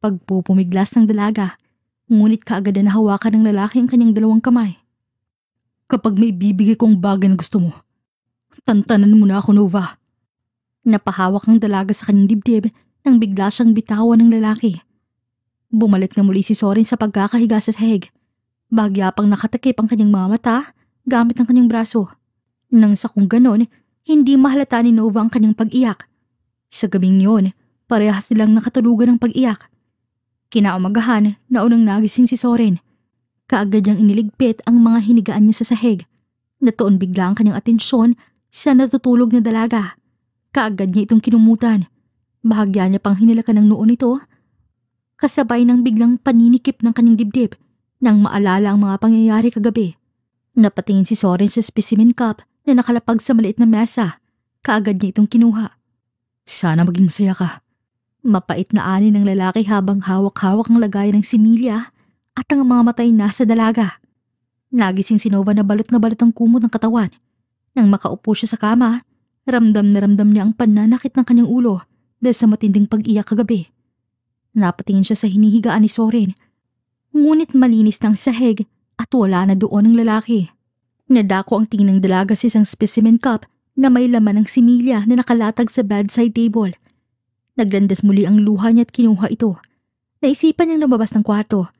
Pagpupumiglas ng dalaga, ngunit kaagad na hawakan ng lalaki ang kanyang dalawang kamay. Kapag may bibigay kong bagay na gusto mo, tantanan mo na ako, Nova. Napahawak ang dalaga sa kanyang dibdib nang bigla siyang bitawan ng lalaki. Bumalik na muli si Soren sa pagkakahiga sa sahig. Bagya pang nakatakip ang kanyang mga mata gamit ang kanyang braso. Nang sa kung ganon, hindi mahalata ni Nova ang kanyang pag-iyak. Sa gabing yon, parehas nilang nakatulugan ng pag-iyak. Kinaumagahan, na unang nagising si Soren. Kaagad niyang iniligpit ang mga hinigaan niya sa sahig. Natoon bigla ang kanyang atensyon sa natutulog na dalaga. Kaagad niya itong kinumutan. Bahagya niya pang hinilakan ng noon ito. Kasabay ng biglang paninikip ng kaning dibdib nang maalala ang mga pangyayari kagabi. Napatingin si Soren sa specimen cup na nakalapag sa maliit na mesa. Kaagad niya itong kinuha. Sana maging masaya ka. Mapait na ani ng lalaki habang hawak-hawak ang lagay ng similya at ang mga matay na sa dalaga. Nagising si Nova na balot na balot ang kumot ng katawan. Nang makaupo siya sa kama, Ramdam na ramdam niya ang pananakit ng kanyang ulo dahil sa matinding pag-iyak kagabi. Napatingin siya sa hinihigaan ni Soren. Ngunit malinis ng sahig at wala na doon ang lalaki. Nadako ang tingin ng dalaga sa isang specimen cup na may laman ng similya na nakalatag sa bedside table. Naglandas muli ang luha niya at kinuha ito. Naisipan niyang lumabas ng kwarto.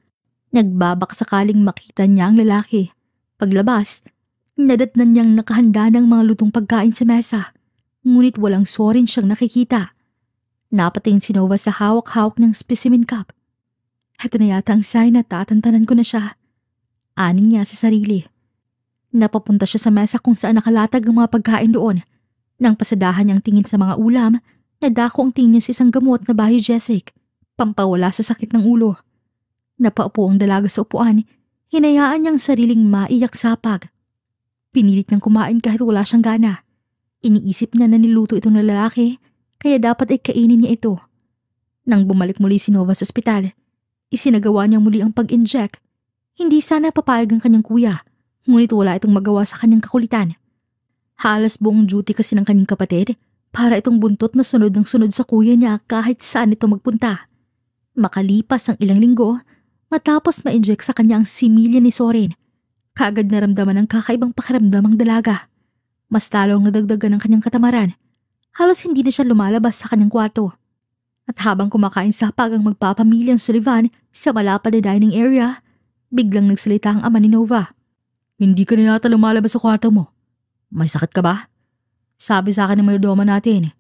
Nagbabak sakaling makita niya ang lalaki. Paglabas, Nadatnan niyang nakahanda ng mga lutong pagkain sa mesa, ngunit walang sorin siyang nakikita. Napatingin si Nova sa hawak-hawak ng specimen cup. Ito na yata ang sign na tatantanan ko na siya. Aning niya sa sarili. Napapunta siya sa mesa kung saan nakalatag ang mga pagkain doon. Nang pasadahan niyang tingin sa mga ulam, nadako ang tingin niya sa isang gamot na bahay Jessic, pampawala sa sakit ng ulo. Napaupo ang dalaga sa upuan, hinayaan niyang sariling maiyak sapag Pinilit niyang kumain kahit wala siyang gana. Iniisip niya na niluto ito ng lalaki kaya dapat ay kainin niya ito. Nang bumalik muli si Nova sa ospital, isinagawa niya muli ang pag-inject. Hindi sana papayag ang kanyang kuya, ngunit wala itong magawa sa kanyang kakulitan. Halos buong duty kasi ng kanyang kapatid para itong buntot na sunod ng sunod sa kuya niya kahit saan ito magpunta. Makalipas ang ilang linggo, matapos ma-inject sa kanya ang similya ni Soren – Kaagad naramdaman ng kakaibang pakiramdam ang dalaga. Mas lalong nadagdagan ang kanyang katamaran. Halos hindi na siya lumalabas sa kanyang kwarto. At habang kumakain sa pagang magpapamilyang Sullivan sa malapad na dining area, biglang nagsalita ang ama ni Nova. Hindi ka na yata lumalabas sa kwarto mo. May sakit ka ba? Sabi sa akin ng mayordoma natin,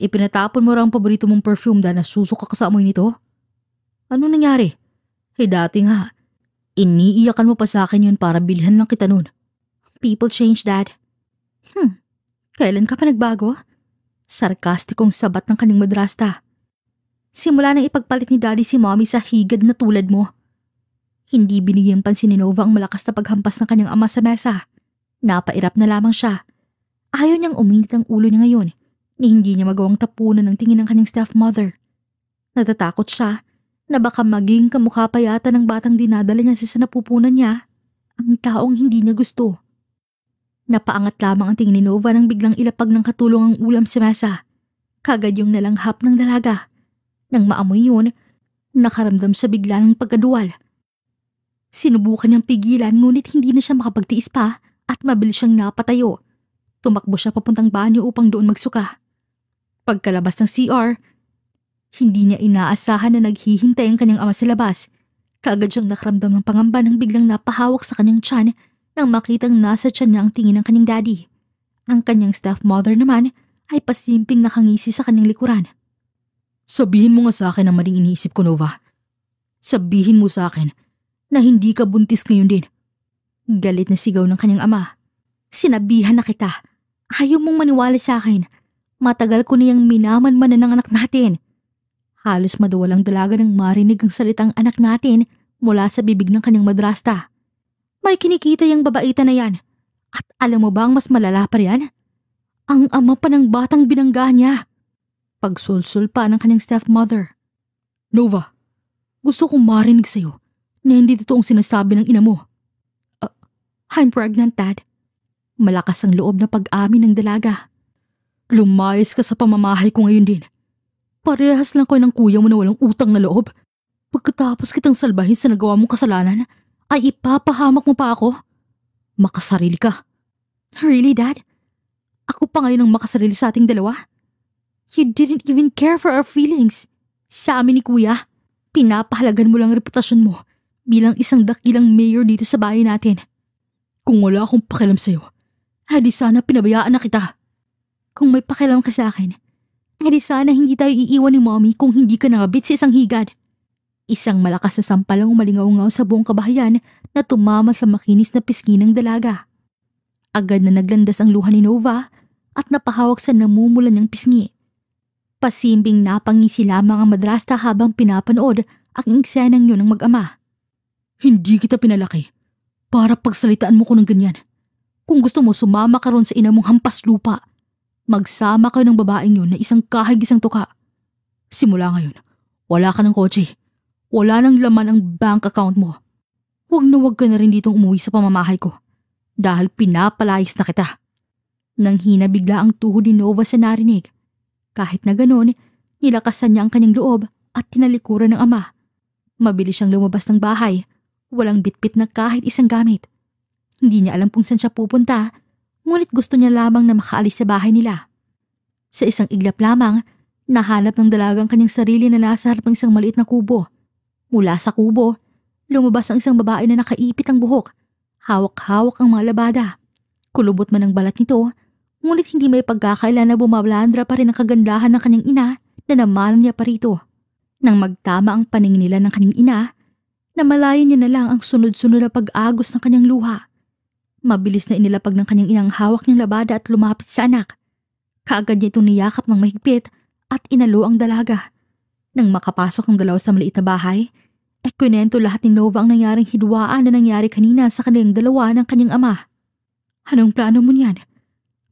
ipinatapon mo raw ang paborito mong perfume dahil nasusuka ka sa amoy nito? Ano nangyari? Eh dati nga, Iniiyakan mo pa sa akin yun para bilhan lang kita noon. People change, Dad. Hmm, kailan ka pa nagbago? Sarkastikong sabat ng kaning madrasta. Simula nang ipagpalit ni Daddy si Mommy sa higad na tulad mo. Hindi binigyan pansin ni Nova ang malakas na paghampas ng kanyang ama sa mesa. Napairap na lamang siya. Ayaw niyang uminit ang ulo niya ngayon na hindi niya magawang tapunan ng tingin ng kanyang stepmother. Natatakot siya na baka maging kamukha pa yata ng batang dinadala niya sa sinapupunan niya ang taong hindi niya gusto. Napaangat lamang ang tingin ni Nova nang biglang ilapag ng katulong ang ulam si mesa. Kagad yung nalanghap ng dalaga. Nang maamoy yun, nakaramdam sa bigla ng pagkaduwal. Sinubukan niyang pigilan ngunit hindi na siya makapagtiis pa at mabilis siyang napatayo. Tumakbo siya papuntang banyo upang doon magsuka. Pagkalabas ng CR, hindi niya inaasahan na naghihintay ang kanyang ama sa labas. Kaagad siyang nakramdam ng pangamba nang biglang napahawak sa kanyang tiyan nang makitang nasa tiyan niya ang tingin ng kanyang daddy. Ang kanyang staff mother naman ay pasimping nakangisi sa kanyang likuran. Sabihin mo nga sa akin ang maling iniisip ko, Nova. Sabihin mo sa akin na hindi ka buntis ngayon din. Galit na sigaw ng kanyang ama. Sinabihan na kita. Ayaw mong maniwala sa akin. Matagal ko na yung minaman man ng anak natin. Halos madawalang dalaga nang marinig ang salitang anak natin mula sa bibig ng kanyang madrasta. May kinikita yung babaita na yan. At alam mo ba ang mas malala pa riyan? Ang ama pa ng batang binangga niya. Pagsulsul pa ng kanyang stepmother. Nova, gusto kong marinig sa'yo na hindi ang sinasabi ng ina mo. Uh, I'm pregnant, Dad. Malakas ang loob na pag-amin ng dalaga. Lumayas ka sa pamamahay ko ngayon din. Parehas lang kayo ng kuya mo na walang utang na loob. Pagkatapos kitang salbahin sa nagawa mong kasalanan, ay ipapahamak mo pa ako? Makasarili ka. Really, Dad? Ako pa ngayon ang makasarili sa ating dalawa? You didn't even care for our feelings. Sa amin ni Kuya, pinapahalagan mo lang ang reputasyon mo bilang isang dakilang mayor dito sa bahay natin. Kung wala akong pakialam sa'yo, hadi sana pinabayaan na kita. Kung may pakialam ka sa akin, Edi sana hindi tayo iiwan ni mommy kung hindi ka nangabit sa isang higad. Isang malakas na sampalang umalingaungaw sa buong kabahayan na tumama sa makinis na pisngi ng dalaga. Agad na naglandas ang luha ni Nova at napahawak sa namumula niyang pisngi. Pasimbing napangisi lamang ang madrasta habang pinapanood ang eksenang yun ng mag-ama. Hindi kita pinalaki para pagsalitaan mo ko ng ganyan. Kung gusto mo sumama ka ron sa ina mong hampas lupa, Magsama ka ng babaeng yun na isang kahig isang tuka. Simula ngayon, wala ka ng kotse. Wala nang laman ang bank account mo. Huwag na huwag ka na rin ditong umuwi sa pamamahay ko dahil pinapalayas na kita. Nang hina bigla ang tuho ni Nova sa narinig. Kahit na ganon, nilakasan niya ang kanyang loob at tinalikuran ng ama. Mabilis siyang lumabas ng bahay. Walang bitbit na kahit isang gamit. Hindi niya alam kung saan siya pupunta ngunit gusto niya lamang na makaalis sa bahay nila. Sa isang iglap lamang, nahanap ng dalagang kanyang sarili na nasa harap ng isang maliit na kubo. Mula sa kubo, lumabas ang isang babae na nakaipit ang buhok, hawak-hawak ang mga labada. Kulubot man ang balat nito, ngunit hindi may pagkakaila na bumablandra pa rin ang kagandahan ng kanyang ina na namanan niya pa rito. Nang magtama ang paningin nila ng kanyang ina, namalayan niya na lang ang sunod-sunod na pag-agos ng kanyang luha. Mabilis na inilapag ng kanyang inang hawak ng labada at lumapit sa anak. Kaagad niya itong niyakap ng mahigpit at inalo ang dalaga. Nang makapasok ang dalawa sa maliit na bahay, ay kwento lahat ni Nova ang nangyaring hidwaan na nangyari kanina sa kanilang dalawa ng kanyang ama. Anong plano mo niyan?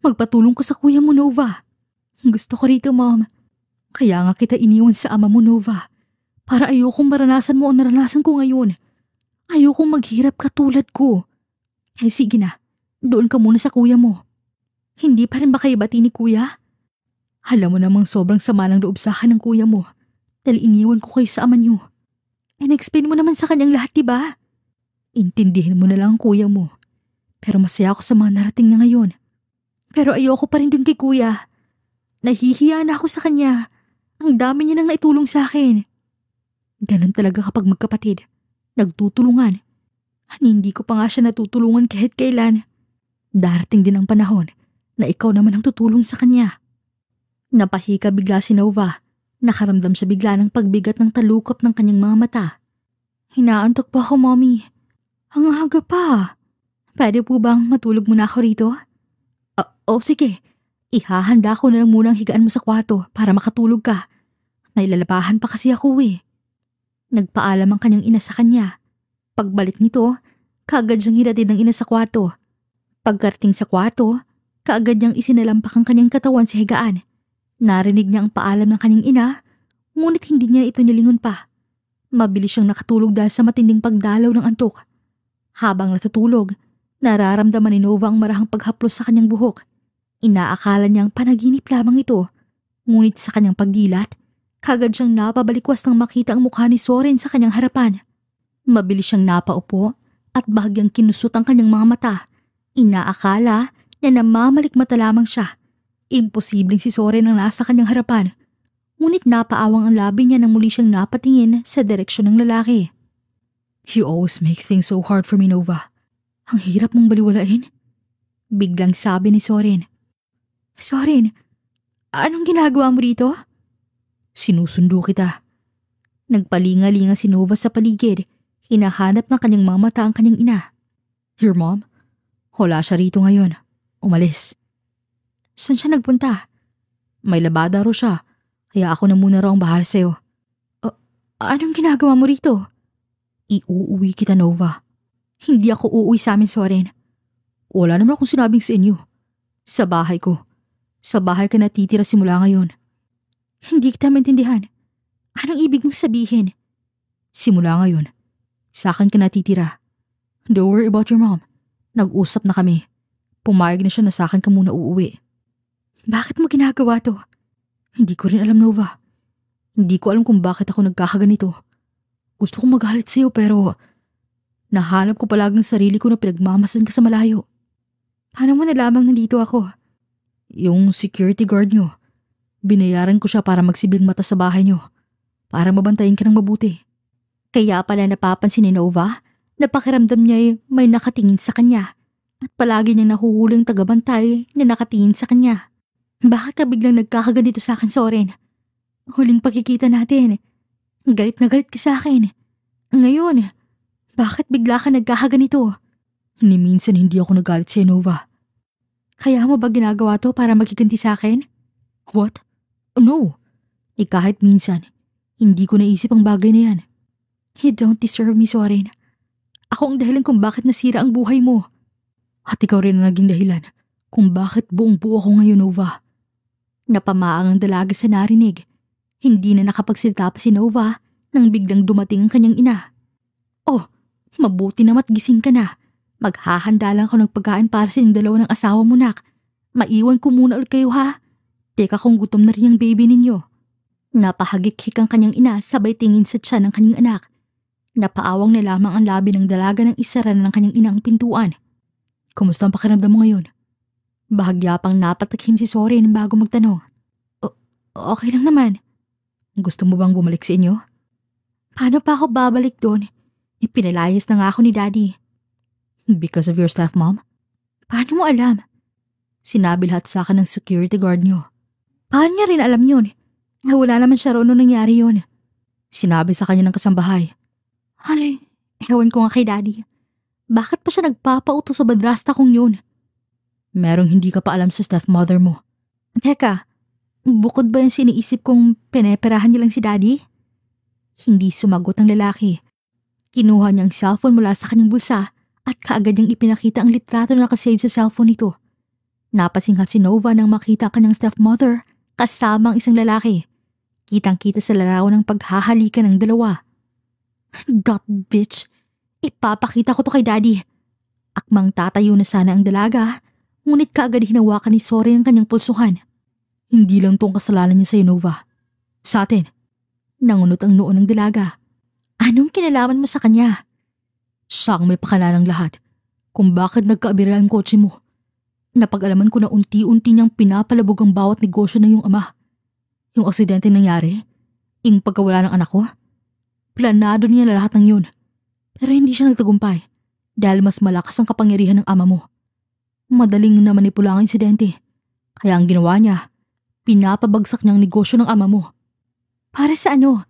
Magpatulong ko sa kuya mo, Nova. Gusto ko rito, Mom. Kaya nga kita iniwan sa ama mo, Nova. Para ayokong maranasan mo ang naranasan ko ngayon. Ayokong maghirap katulad ko. Ay sige na, doon ka muna sa kuya mo. Hindi pa rin ba kayo bati ni kuya? Alam mo namang sobrang sama ng loob sa akin ng kuya mo dahil iniwan ko kayo sa ama niyo. And explain mo naman sa kanyang lahat, diba? Intindihin mo na lang ang kuya mo. Pero masaya ako sa mga narating niya ngayon. Pero ayoko pa rin dun kay kuya. Nahihiya na ako sa kanya. Ang dami niya nang naitulong sa akin. Ganun talaga kapag magkapatid. Nagtutulungan. Ano, hindi ko pa nga siya natutulungan kahit kailan. Darating din ang panahon na ikaw naman ang tutulong sa kanya. Napahika bigla si Nova. Nakaramdam siya bigla ng pagbigat ng talukop ng kanyang mga mata. Hinaantok po ako, mommy. Ang aga pa. Pwede po bang matulog muna ako rito? O ah, oh, sige. Ihahanda ko na lang muna ang higaan mo sa kwarto para makatulog ka. May lalabahan pa kasi ako eh. Nagpaalam ang kanyang ina sa kanya Pagbalik nito, kaagad siyang hiratid ng ina sa kwarto. Pagkarting sa kwarto, kaagad niyang isinalampak ang kanyang katawan sa higaan. Narinig niya ang paalam ng kanyang ina, ngunit hindi niya ito nilingon pa. Mabilis siyang nakatulog dahil sa matinding pagdalaw ng antok. Habang natutulog, nararamdaman ni Nova ang marahang paghaplos sa kanyang buhok. Inaakala niyang panaginip lamang ito. Ngunit sa kanyang pagdilat, kagad siyang napabalikwas nang makita ang mukha ni Soren sa kanyang harapan. Mabilis siyang napaupo at bahagyang kinusot ang kanyang mga mata. Inaakala na namamalikmata lamang siya. Imposibleng si Soren ang nasa kanyang harapan. Ngunit napaawang ang labi niya nang muli siyang napatingin sa direksyon ng lalaki. You always make things so hard for me, Nova. Ang hirap mong baliwalain. Biglang sabi ni Soren. Soren, anong ginagawa mo rito? Sinusundo kita. Nagpalingalinga si Nova sa paligid Hinahanap ng kanyang mga mata ang kanyang ina. Your mom? Wala siya rito ngayon. Umalis. San siya nagpunta? May labada ro siya, kaya ako na muna raw ang bahal sa'yo. Uh, anong ginagawa mo rito? Iuuwi kita, Nova. Hindi ako uuwi sa amin, Soren. Wala naman akong sinabing sa inyo. Sa bahay ko. Sa bahay ka natitira simula ngayon. Hindi kita maintindihan. Anong ibig mong sabihin? Simula ngayon, sa akin ka natitira. Don't worry about your mom. Nag-usap na kami. Pumayag na siya na sa akin ka muna uuwi. Bakit mo ginagawa to? Hindi ko rin alam, Nova. Hindi ko alam kung bakit ako nagkakaganito. Gusto kong magalit sa'yo pero nahanap ko palaging sarili ko na pinagmamasan ka sa malayo. Paano mo nalamang nandito ako? Yung security guard niyo. Binayaran ko siya para magsibleng mata sa bahay niyo. Para mabantayin ka ng mabuti. Kaya pala napapansin ni Nova na pakiramdam niya may nakatingin sa kanya at palagi niyang nahuhuling tagabantay na nakatingin sa kanya. Bakit ka biglang nagkakaganito sa akin, Soren? Huling pagkikita natin, galit na galit ka sa akin. Ngayon, bakit bigla ka nagkakaganito? Ni minsan hindi ako nagalit sa Nova. Kaya mo ba ginagawa to para magiganti sa akin? What? No. Eh kahit minsan, hindi ko naisip ang bagay na yan. You don't deserve me, Soren. Ako ang dahilan kung bakit nasira ang buhay mo. At ikaw rin ang naging dahilan kung bakit buong buo ko ngayon, Nova. Napamaang ang dalaga sa narinig. Hindi na nakapagsilta pa si Nova nang biglang dumating ang kanyang ina. Oh, mabuti na matgising ka na. Maghahanda lang ako ng pagkain para sa inyong dalawa ng asawa mo, nak. Maiwan ko muna ulit kayo, ha? Teka kung gutom na rin ang baby ninyo. Napahagik-hik ang kanyang ina sabay tingin sa tiyan ng kanyang anak. Napaawang na lamang ang labi ng dalaga ng isara ng kanyang inang pintuan. Kumusta ang pakiramdam mo ngayon? Bahagya pang napatakhim si Soren bago magtanong. O- okay lang naman. Gusto mo bang bumalik sa inyo? Paano pa ako babalik doon? Ipinalayas na nga ako ni Daddy. Because of your staff, Mom? Paano mo alam? Sinabi lahat sa akin ng security guard niyo. Paano niya rin alam yun? Wala naman siya roon nung nangyari yun. Sinabi sa kanya ng kasambahay. Ay, ewan ko nga kay daddy. Bakit pa siya nagpapauto sa badrasta kong yun? Merong hindi ka pa alam sa stepmother mo. Teka, bukod ba yung siniisip kong pineperahan niya lang si daddy? Hindi sumagot ang lalaki. Kinuha niya niyang cellphone mula sa kanyang bulsa at kaagad niyang ipinakita ang litrato na nakasave sa cellphone nito. Napasinghap si Nova nang makita ang kanyang stepmother kasama ang isang lalaki. Kitang-kita sa larawan ng paghahalika ng dalawa. God, bitch. Ipapakita ko to kay daddy. Akmang tatayo na sana ang dalaga, ngunit kaagad hinawakan ni Sorry ang kanyang pulsuhan. Hindi lang tong kasalanan niya sa Nova. Sa atin. Nangunot ang noon ng dalaga. Anong kinalaman mo sa kanya? Siya ang may pakalalang lahat. Kung bakit nagkaabira ang kotse mo. Napag-alaman ko na unti-unti niyang pinapalabog ang bawat negosyo ng iyong ama. Yung aksidente nangyari, yung pagkawala ng anak ko, Planado niya na lahat ng yun. Pero hindi siya nagtagumpay dahil mas malakas ang kapangyarihan ng ama mo. Madaling na manipula ang insidente. Kaya ang ginawa niya, pinapabagsak niyang negosyo ng ama mo. Para sa ano?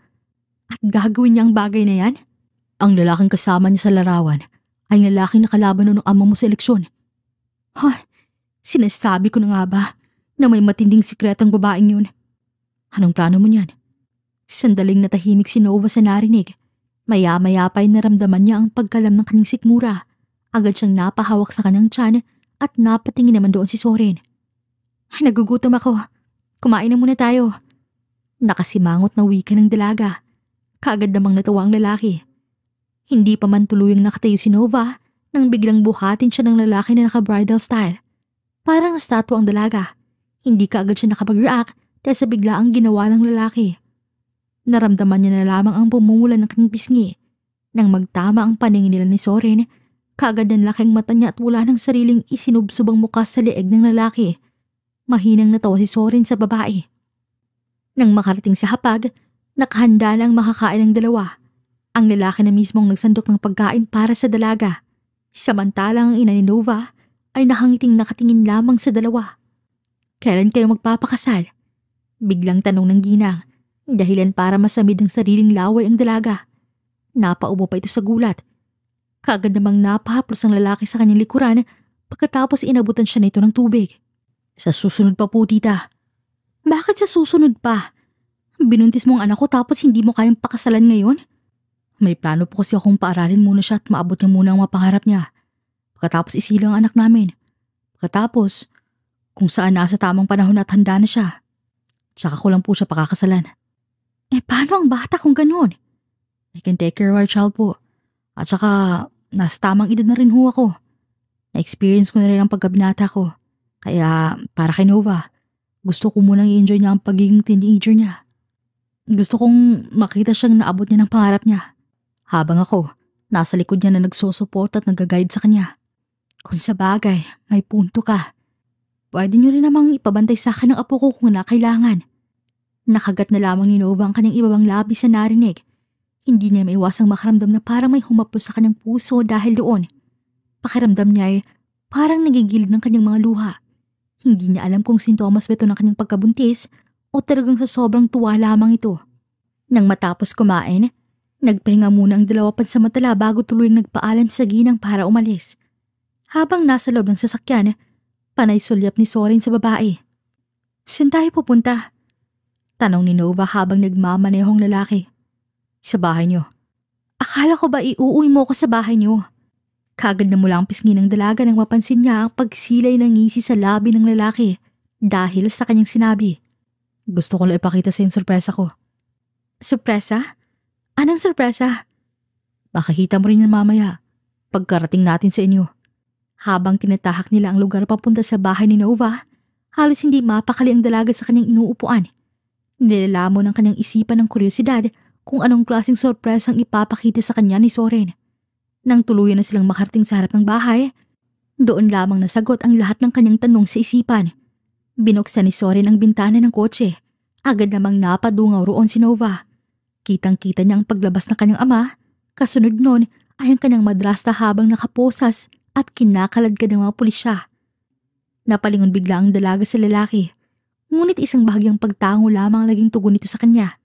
At gagawin niya ang bagay na yan? Ang lalaking kasama niya sa larawan ay lalaking nakalaban ng ama mo sa eleksyon. Ha? Huh, sinasabi ko na nga ba na may matinding sikretong babaeng yun? Anong plano mo niyan? Sandaling natahimik si Nova sa narinig. Maya-maya pa'y naramdaman niya ang pagkalam ng kanyang sikmura. Agad siyang napahawak sa kanyang tiyan at napatingin naman doon si Soren. Nagugutom ako. Kumain na muna tayo. Nakasimangot na wika ng dalaga. Kaagad namang natawa ang lalaki. Hindi pa man tuluyang nakatayo si Nova nang biglang buhatin siya ng lalaki na naka-bridal style. Parang statwa ang dalaga. Hindi kaagad siya nakapag-react dahil sa bigla ang ginawa ng lalaki. Naramdaman niya na lamang ang bumumula ng kanyang bisngi. Nang magtama ang paningin nila ni Soren, kagad ang laking mata niya at wala ng sariling isinubsubang mukha sa leeg ng lalaki. Mahinang natawa si Soren sa babae. Nang makarating sa hapag, nakahanda na ang makakain ng dalawa. Ang lalaki na mismo ang nagsandok ng pagkain para sa dalaga. Samantalang ang ina ni Nova ay nahangiting nakatingin lamang sa dalawa. Kailan kayo magpapakasal? Biglang tanong ng ginang Dahilan para masamid ang sariling laway ang dalaga. Napaubo pa ito sa gulat. Kagad namang napahaplos ang lalaki sa kanyang likuran pagkatapos inabutan siya nito ng tubig. Sa susunod pa po, tita. Bakit sa susunod pa? Binuntis mo ang anak ko tapos hindi mo kayang pakasalan ngayon? May plano po kasi akong paaralin muna siya at maabot niya muna ang mapangarap niya. Pagkatapos isilang ang anak namin. Pagkatapos, kung saan nasa tamang panahon at handa na siya. Tsaka ko lang po siya pakakasalan. Eh paano ang bata kung ganun? I can take care of our child po. At saka, nasa tamang edad na rin ho ako. Na-experience ko na rin ang pagkabinata ko. Kaya, para kay Nova, gusto ko munang i-enjoy niya ang pagiging teenager niya. Gusto kong makita siyang naabot niya ng pangarap niya. Habang ako, nasa likod niya na nagsusuport at nagaguide sa kanya. Kung sa bagay, may punto ka. Pwede niyo rin namang ipabantay sa akin ng apo ko kung nakailangan. Nakagat na lamang ni Nova ang kanyang ibabang labis na narinig. Hindi niya maiwasang makaramdam na parang may humapos sa kanyang puso dahil doon. Pakiramdam niya ay parang nagigilid ng kanyang mga luha. Hindi niya alam kung sintomas ba ito ng kanyang pagkabuntis o talagang sa sobrang tuwa lamang ito. Nang matapos kumain, nagpahinga muna ang dalawa pansamantala bago tuluyang nagpaalam sa ginang para umalis. Habang nasa loob ng sasakyan, panay sulyap ni Soren sa babae. Saan tayo pupunta? Tanong ni Nova habang nagmamanehong lalaki. Sa bahay niyo. Akala ko ba iuuwi mo ko sa bahay niyo? Kagad na mula ang pisngi ng dalaga nang mapansin niya ang pagsilay ng ngisi sa labi ng lalaki dahil sa kanyang sinabi. Gusto ko lang ipakita sa yung sorpresa ko. Sorpresa? Anong sorpresa? Makakita mo rin yan mamaya pagkarating natin sa inyo. Habang tinatahak nila ang lugar papunta sa bahay ni Nova, halos hindi mapakali ang dalaga sa kanyang inuupuan Nilalamon ng kanyang isipan ng kuryosidad kung anong klaseng surprise ang ipapakita sa kanya ni Soren. Nang tuluyan na silang makarating sa harap ng bahay, doon lamang nasagot ang lahat ng kanyang tanong sa isipan. Binuksan ni Soren ang bintana ng kotse. Agad namang napadungaw roon si Nova. Kitang-kita niya ang paglabas ng kanyang ama. Kasunod noon ay ang kanyang madrasta habang nakaposas at kinakaladkad ng mga pulisya. Napalingon bigla ang dalaga sa lalaki Ngunit isang bahagyang pagtango lamang laging tugon nito sa kanya.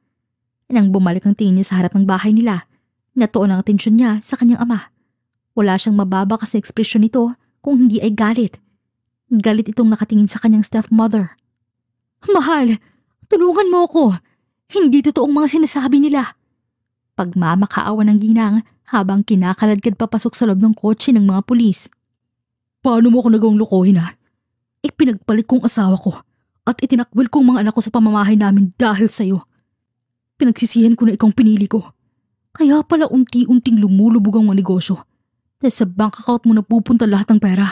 Nang bumalik ang tingin niya sa harap ng bahay nila, natuon ang atensyon niya sa kanyang ama. Wala siyang mababakas na ekspresyon nito kung hindi ay galit. Galit itong nakatingin sa kanyang stepmother. Mahal, tulungan mo ako. Hindi totoong mga sinasabi nila. Pagmamakaawa ng ginang habang kinakaladkad papasok sa loob ng kotse ng mga pulis. Paano mo ako nagawang lokohin ha? Ipinagpalit kong asawa ko at itinakwil kong mga anak ko sa pamamahay namin dahil sa'yo. Pinagsisihan ko na ikaw pinili ko. Kaya pala unti-unting lumulubog ang mga negosyo. Dahil sa bank account mo na pupunta lahat ng pera.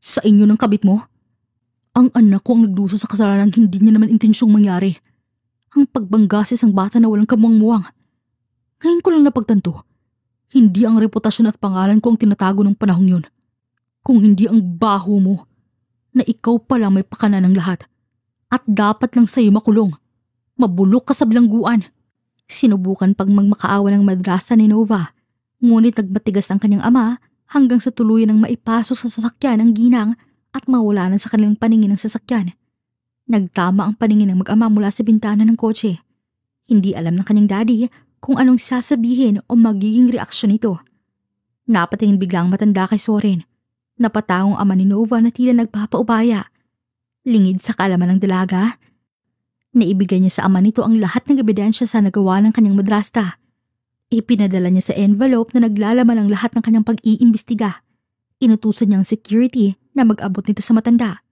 Sa inyo ng kabit mo? Ang anak ko ang nagdusa sa kasalanan hindi niya naman intensyong mangyari. Ang pagbanggasis sa bata na walang kamuang-muwang. Ngayon ko lang napagtanto. Hindi ang reputasyon at pangalan ko ang tinatago ng panahong yun. Kung hindi ang baho mo, na ikaw pala may pakana ng lahat. At dapat lang sa'yo makulong. Mabulok ka sa bilangguan. Sinubukan pag magmakaawa ng madrasa ni Nova. Ngunit nagmatigas ang kanyang ama hanggang sa tuluyan ang maipasok sa sasakyan ng ginang at mawala na sa kanilang paningin ng sasakyan. Nagtama ang paningin ng mag-ama mula sa bintana ng kotse. Hindi alam ng kanyang daddy kung anong sasabihin o magiging reaksyon nito. Napatingin biglang matanda kay Soren. Napatangong ama ni Nova na tila nagpapaubaya lingid sa kaalaman ng dalaga. Naibigay niya sa ama nito ang lahat ng ebidensya sa nagawa ng kanyang madrasta. Ipinadala niya sa envelope na naglalaman ang lahat ng kanyang pag-iimbestiga. Inutusan niya ang security na mag-abot nito sa matanda.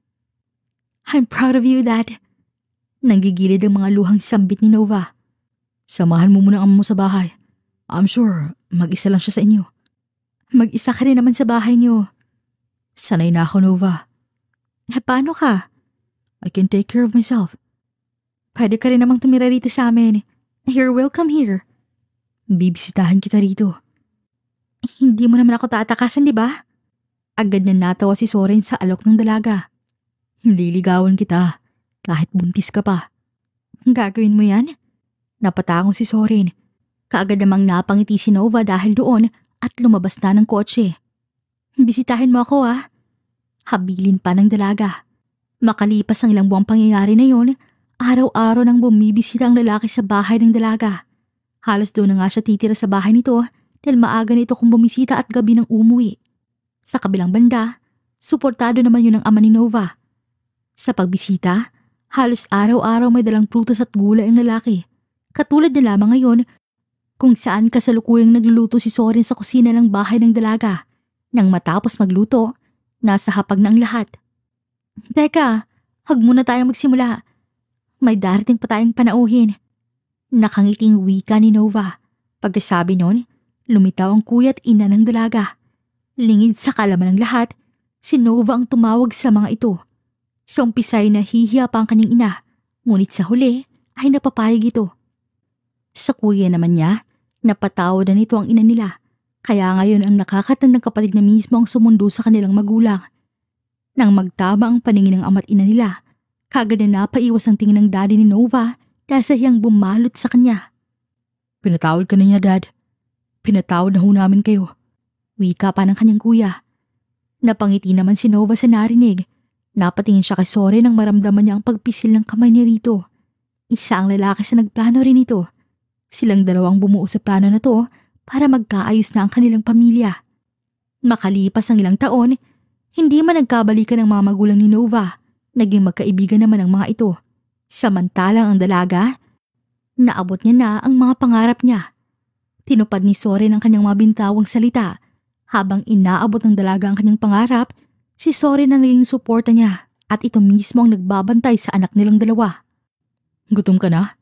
I'm proud of you, Dad. Nanggigilid ang mga luhang sambit ni Nova. Samahan mo muna ang mo sa bahay. I'm sure, mag-isa lang siya sa inyo. Mag-isa ka rin naman sa bahay niyo. Sanay na ako, Nova. Eh, paano ka? I can take care of myself. Pwede ka rin namang tumira rito sa amin. You're welcome here. Bibisitahan kita rito. Hindi mo naman ako tatakasan, di ba? Agad na natawa si Soren sa alok ng dalaga. Liligawan kita, kahit buntis ka pa. Gagawin mo yan? Napatangong si Soren. Kaagad namang napangiti si Nova dahil doon at lumabas na ng kotse. Bisitahin mo ako ah. Habilin pa ng dalaga. Makalipas ang ilang buwang pangyayari na yon, araw-araw nang bumibisita ang lalaki sa bahay ng dalaga. Halos doon na nga siya titira sa bahay nito dahil maaga nito kung bumisita at gabi ng umuwi. Sa kabilang banda, suportado naman yun ng ama ni Nova. Sa pagbisita, halos araw-araw may dalang prutas at gulay ang lalaki. Katulad na lamang ngayon kung saan kasalukuyang nagluluto si Soren sa kusina ng bahay ng dalaga. Nang matapos magluto, nasa hapag na ang lahat. Teka, hag muna tayo magsimula. May darating pa tayong panauhin. Nakangiting wika ni Nova. Pagkasabi noon, lumitaw ang kuya at ina ng dalaga. Lingid sa kalaman ng lahat, si Nova ang tumawag sa mga ito. Sa umpisa ay nahihiya pa ang kanyang ina, ngunit sa huli ay napapayag ito. Sa kuya naman niya, napatawa na nito ang ina nila, kaya ngayon ang nakakatandang kapatid na mismo ang sumundo sa kanilang magulang nang magtaba ang paningin ng ama't ina nila, kagad na napaiwas ang tingin ng daddy ni Nova dahil sa hiyang bumalot sa kanya. Pinatawad ka na niya, Dad. Pinatawad na ho namin kayo. Wika pa ng kanyang kuya. Napangiti naman si Nova sa narinig. Napatingin siya kay Sore nang maramdaman niya ang pagpisil ng kamay niya rito. Isa ang lalaki sa nagplano rin ito. Silang dalawang bumuo sa plano na to para magkaayos na ang kanilang pamilya. Makalipas ang ilang taon, hindi man nagkabalikan ng mga magulang ni Nova, naging magkaibigan naman ang mga ito. Samantalang ang dalaga, naabot niya na ang mga pangarap niya. Tinupad ni Soren ang kanyang mabintawang salita. Habang inaabot ng dalaga ang kanyang pangarap, si Soren ang naging suporta niya at ito mismo ang nagbabantay sa anak nilang dalawa. Gutom ka na?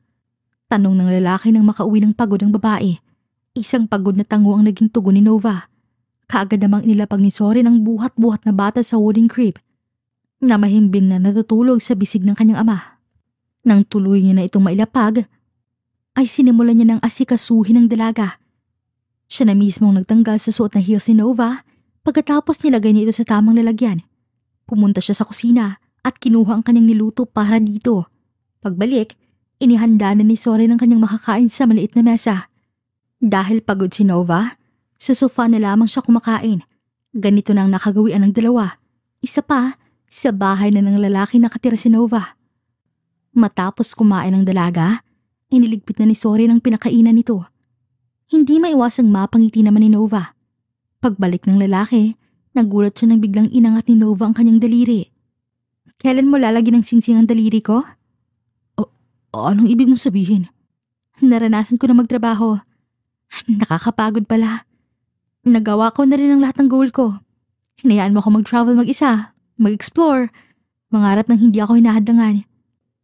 Tanong ng lalaki nang makauwi ng pagod ang babae. Isang pagod na tango ang naging tugon ni Nova. Kaagad namang inilapag ni Soren ang buhat-buhat na bata sa wooden crib na mahimbing na natutulog sa bisig ng kanyang ama. Nang tuloy niya na itong mailapag, ay sinimula niya ng asikasuhin ang dalaga. Siya na mismong nagtanggal sa suot na heels ni Nova pagkatapos nilagay niya ito sa tamang lalagyan. Pumunta siya sa kusina at kinuha ang kanyang niluto para dito. Pagbalik, inihanda na ni Soren ang kanyang makakain sa maliit na mesa. Dahil pagod si Nova, sa sofa na lamang siya kumakain. Ganito nang nakagawian ng dalawa. Isa pa, sa bahay na ng lalaki nakatira si Nova. Matapos kumain ng dalaga, iniligpit na ni Sori ng pinakainan nito. Hindi maiwasang mapangiti naman ni Nova. Pagbalik ng lalaki, nagulat siya nang biglang inangat ni Nova ang kanyang daliri. Kailan mo lalagyan ng singsing ang daliri ko? O, anong ibig mong sabihin? Naranasan ko na magtrabaho. Nakakapagod pala. Nagawa ko na rin ang lahat ng goal ko. Hinayaan mo ako mag-travel mag-isa, mag-explore, mangarap nang hindi ako hinahadlangan.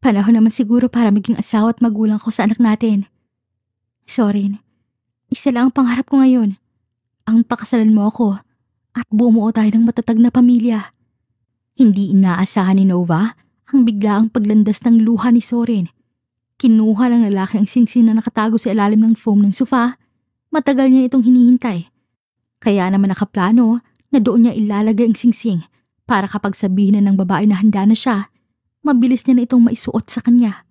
Panahon naman siguro para maging asawa at magulang ko sa anak natin. Sorin, isa lang ang pangarap ko ngayon. Ang pakasalan mo ako at bumuo tayo ng matatag na pamilya. Hindi inaasahan ni Nova ang biglaang paglandas ng luha ni Soren. Kinuha ng lalaki ang singsing na nakatago sa ilalim ng foam ng sofa. Matagal niya itong hinihintay. Kaya naman nakaplano na doon niya ilalagay ang singsing para kapag sabihin na ng babae na handa na siya, mabilis niya na itong maisuot sa kanya.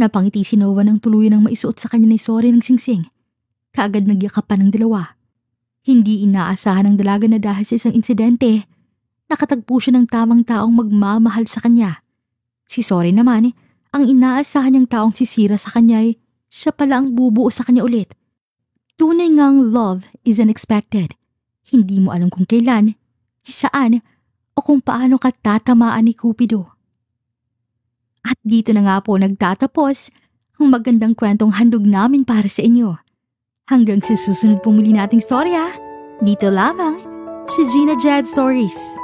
Napangiti si Noah ng tuluyan ng maisuot sa kanya ni Sori ng singsing. Kaagad nagyakapan ng dalawa. Hindi inaasahan ng dalaga na dahil sa isang insidente, nakatagpo siya ng tamang taong magmamahal sa kanya. Si Sorry naman, ang inaasahan niyang taong sisira sa kanya ay siya pala ang bubuo sa kanya ulit. Tunay ngang love is unexpected. Hindi mo alam kung kailan, saan, o kung paano ka tatamaan ni Cupido. At dito na nga po nagtatapos ang magandang kwentong handog namin para sa inyo. Hanggang sa susunod pong muli nating storya, dito lamang sa Gina Jad Stories.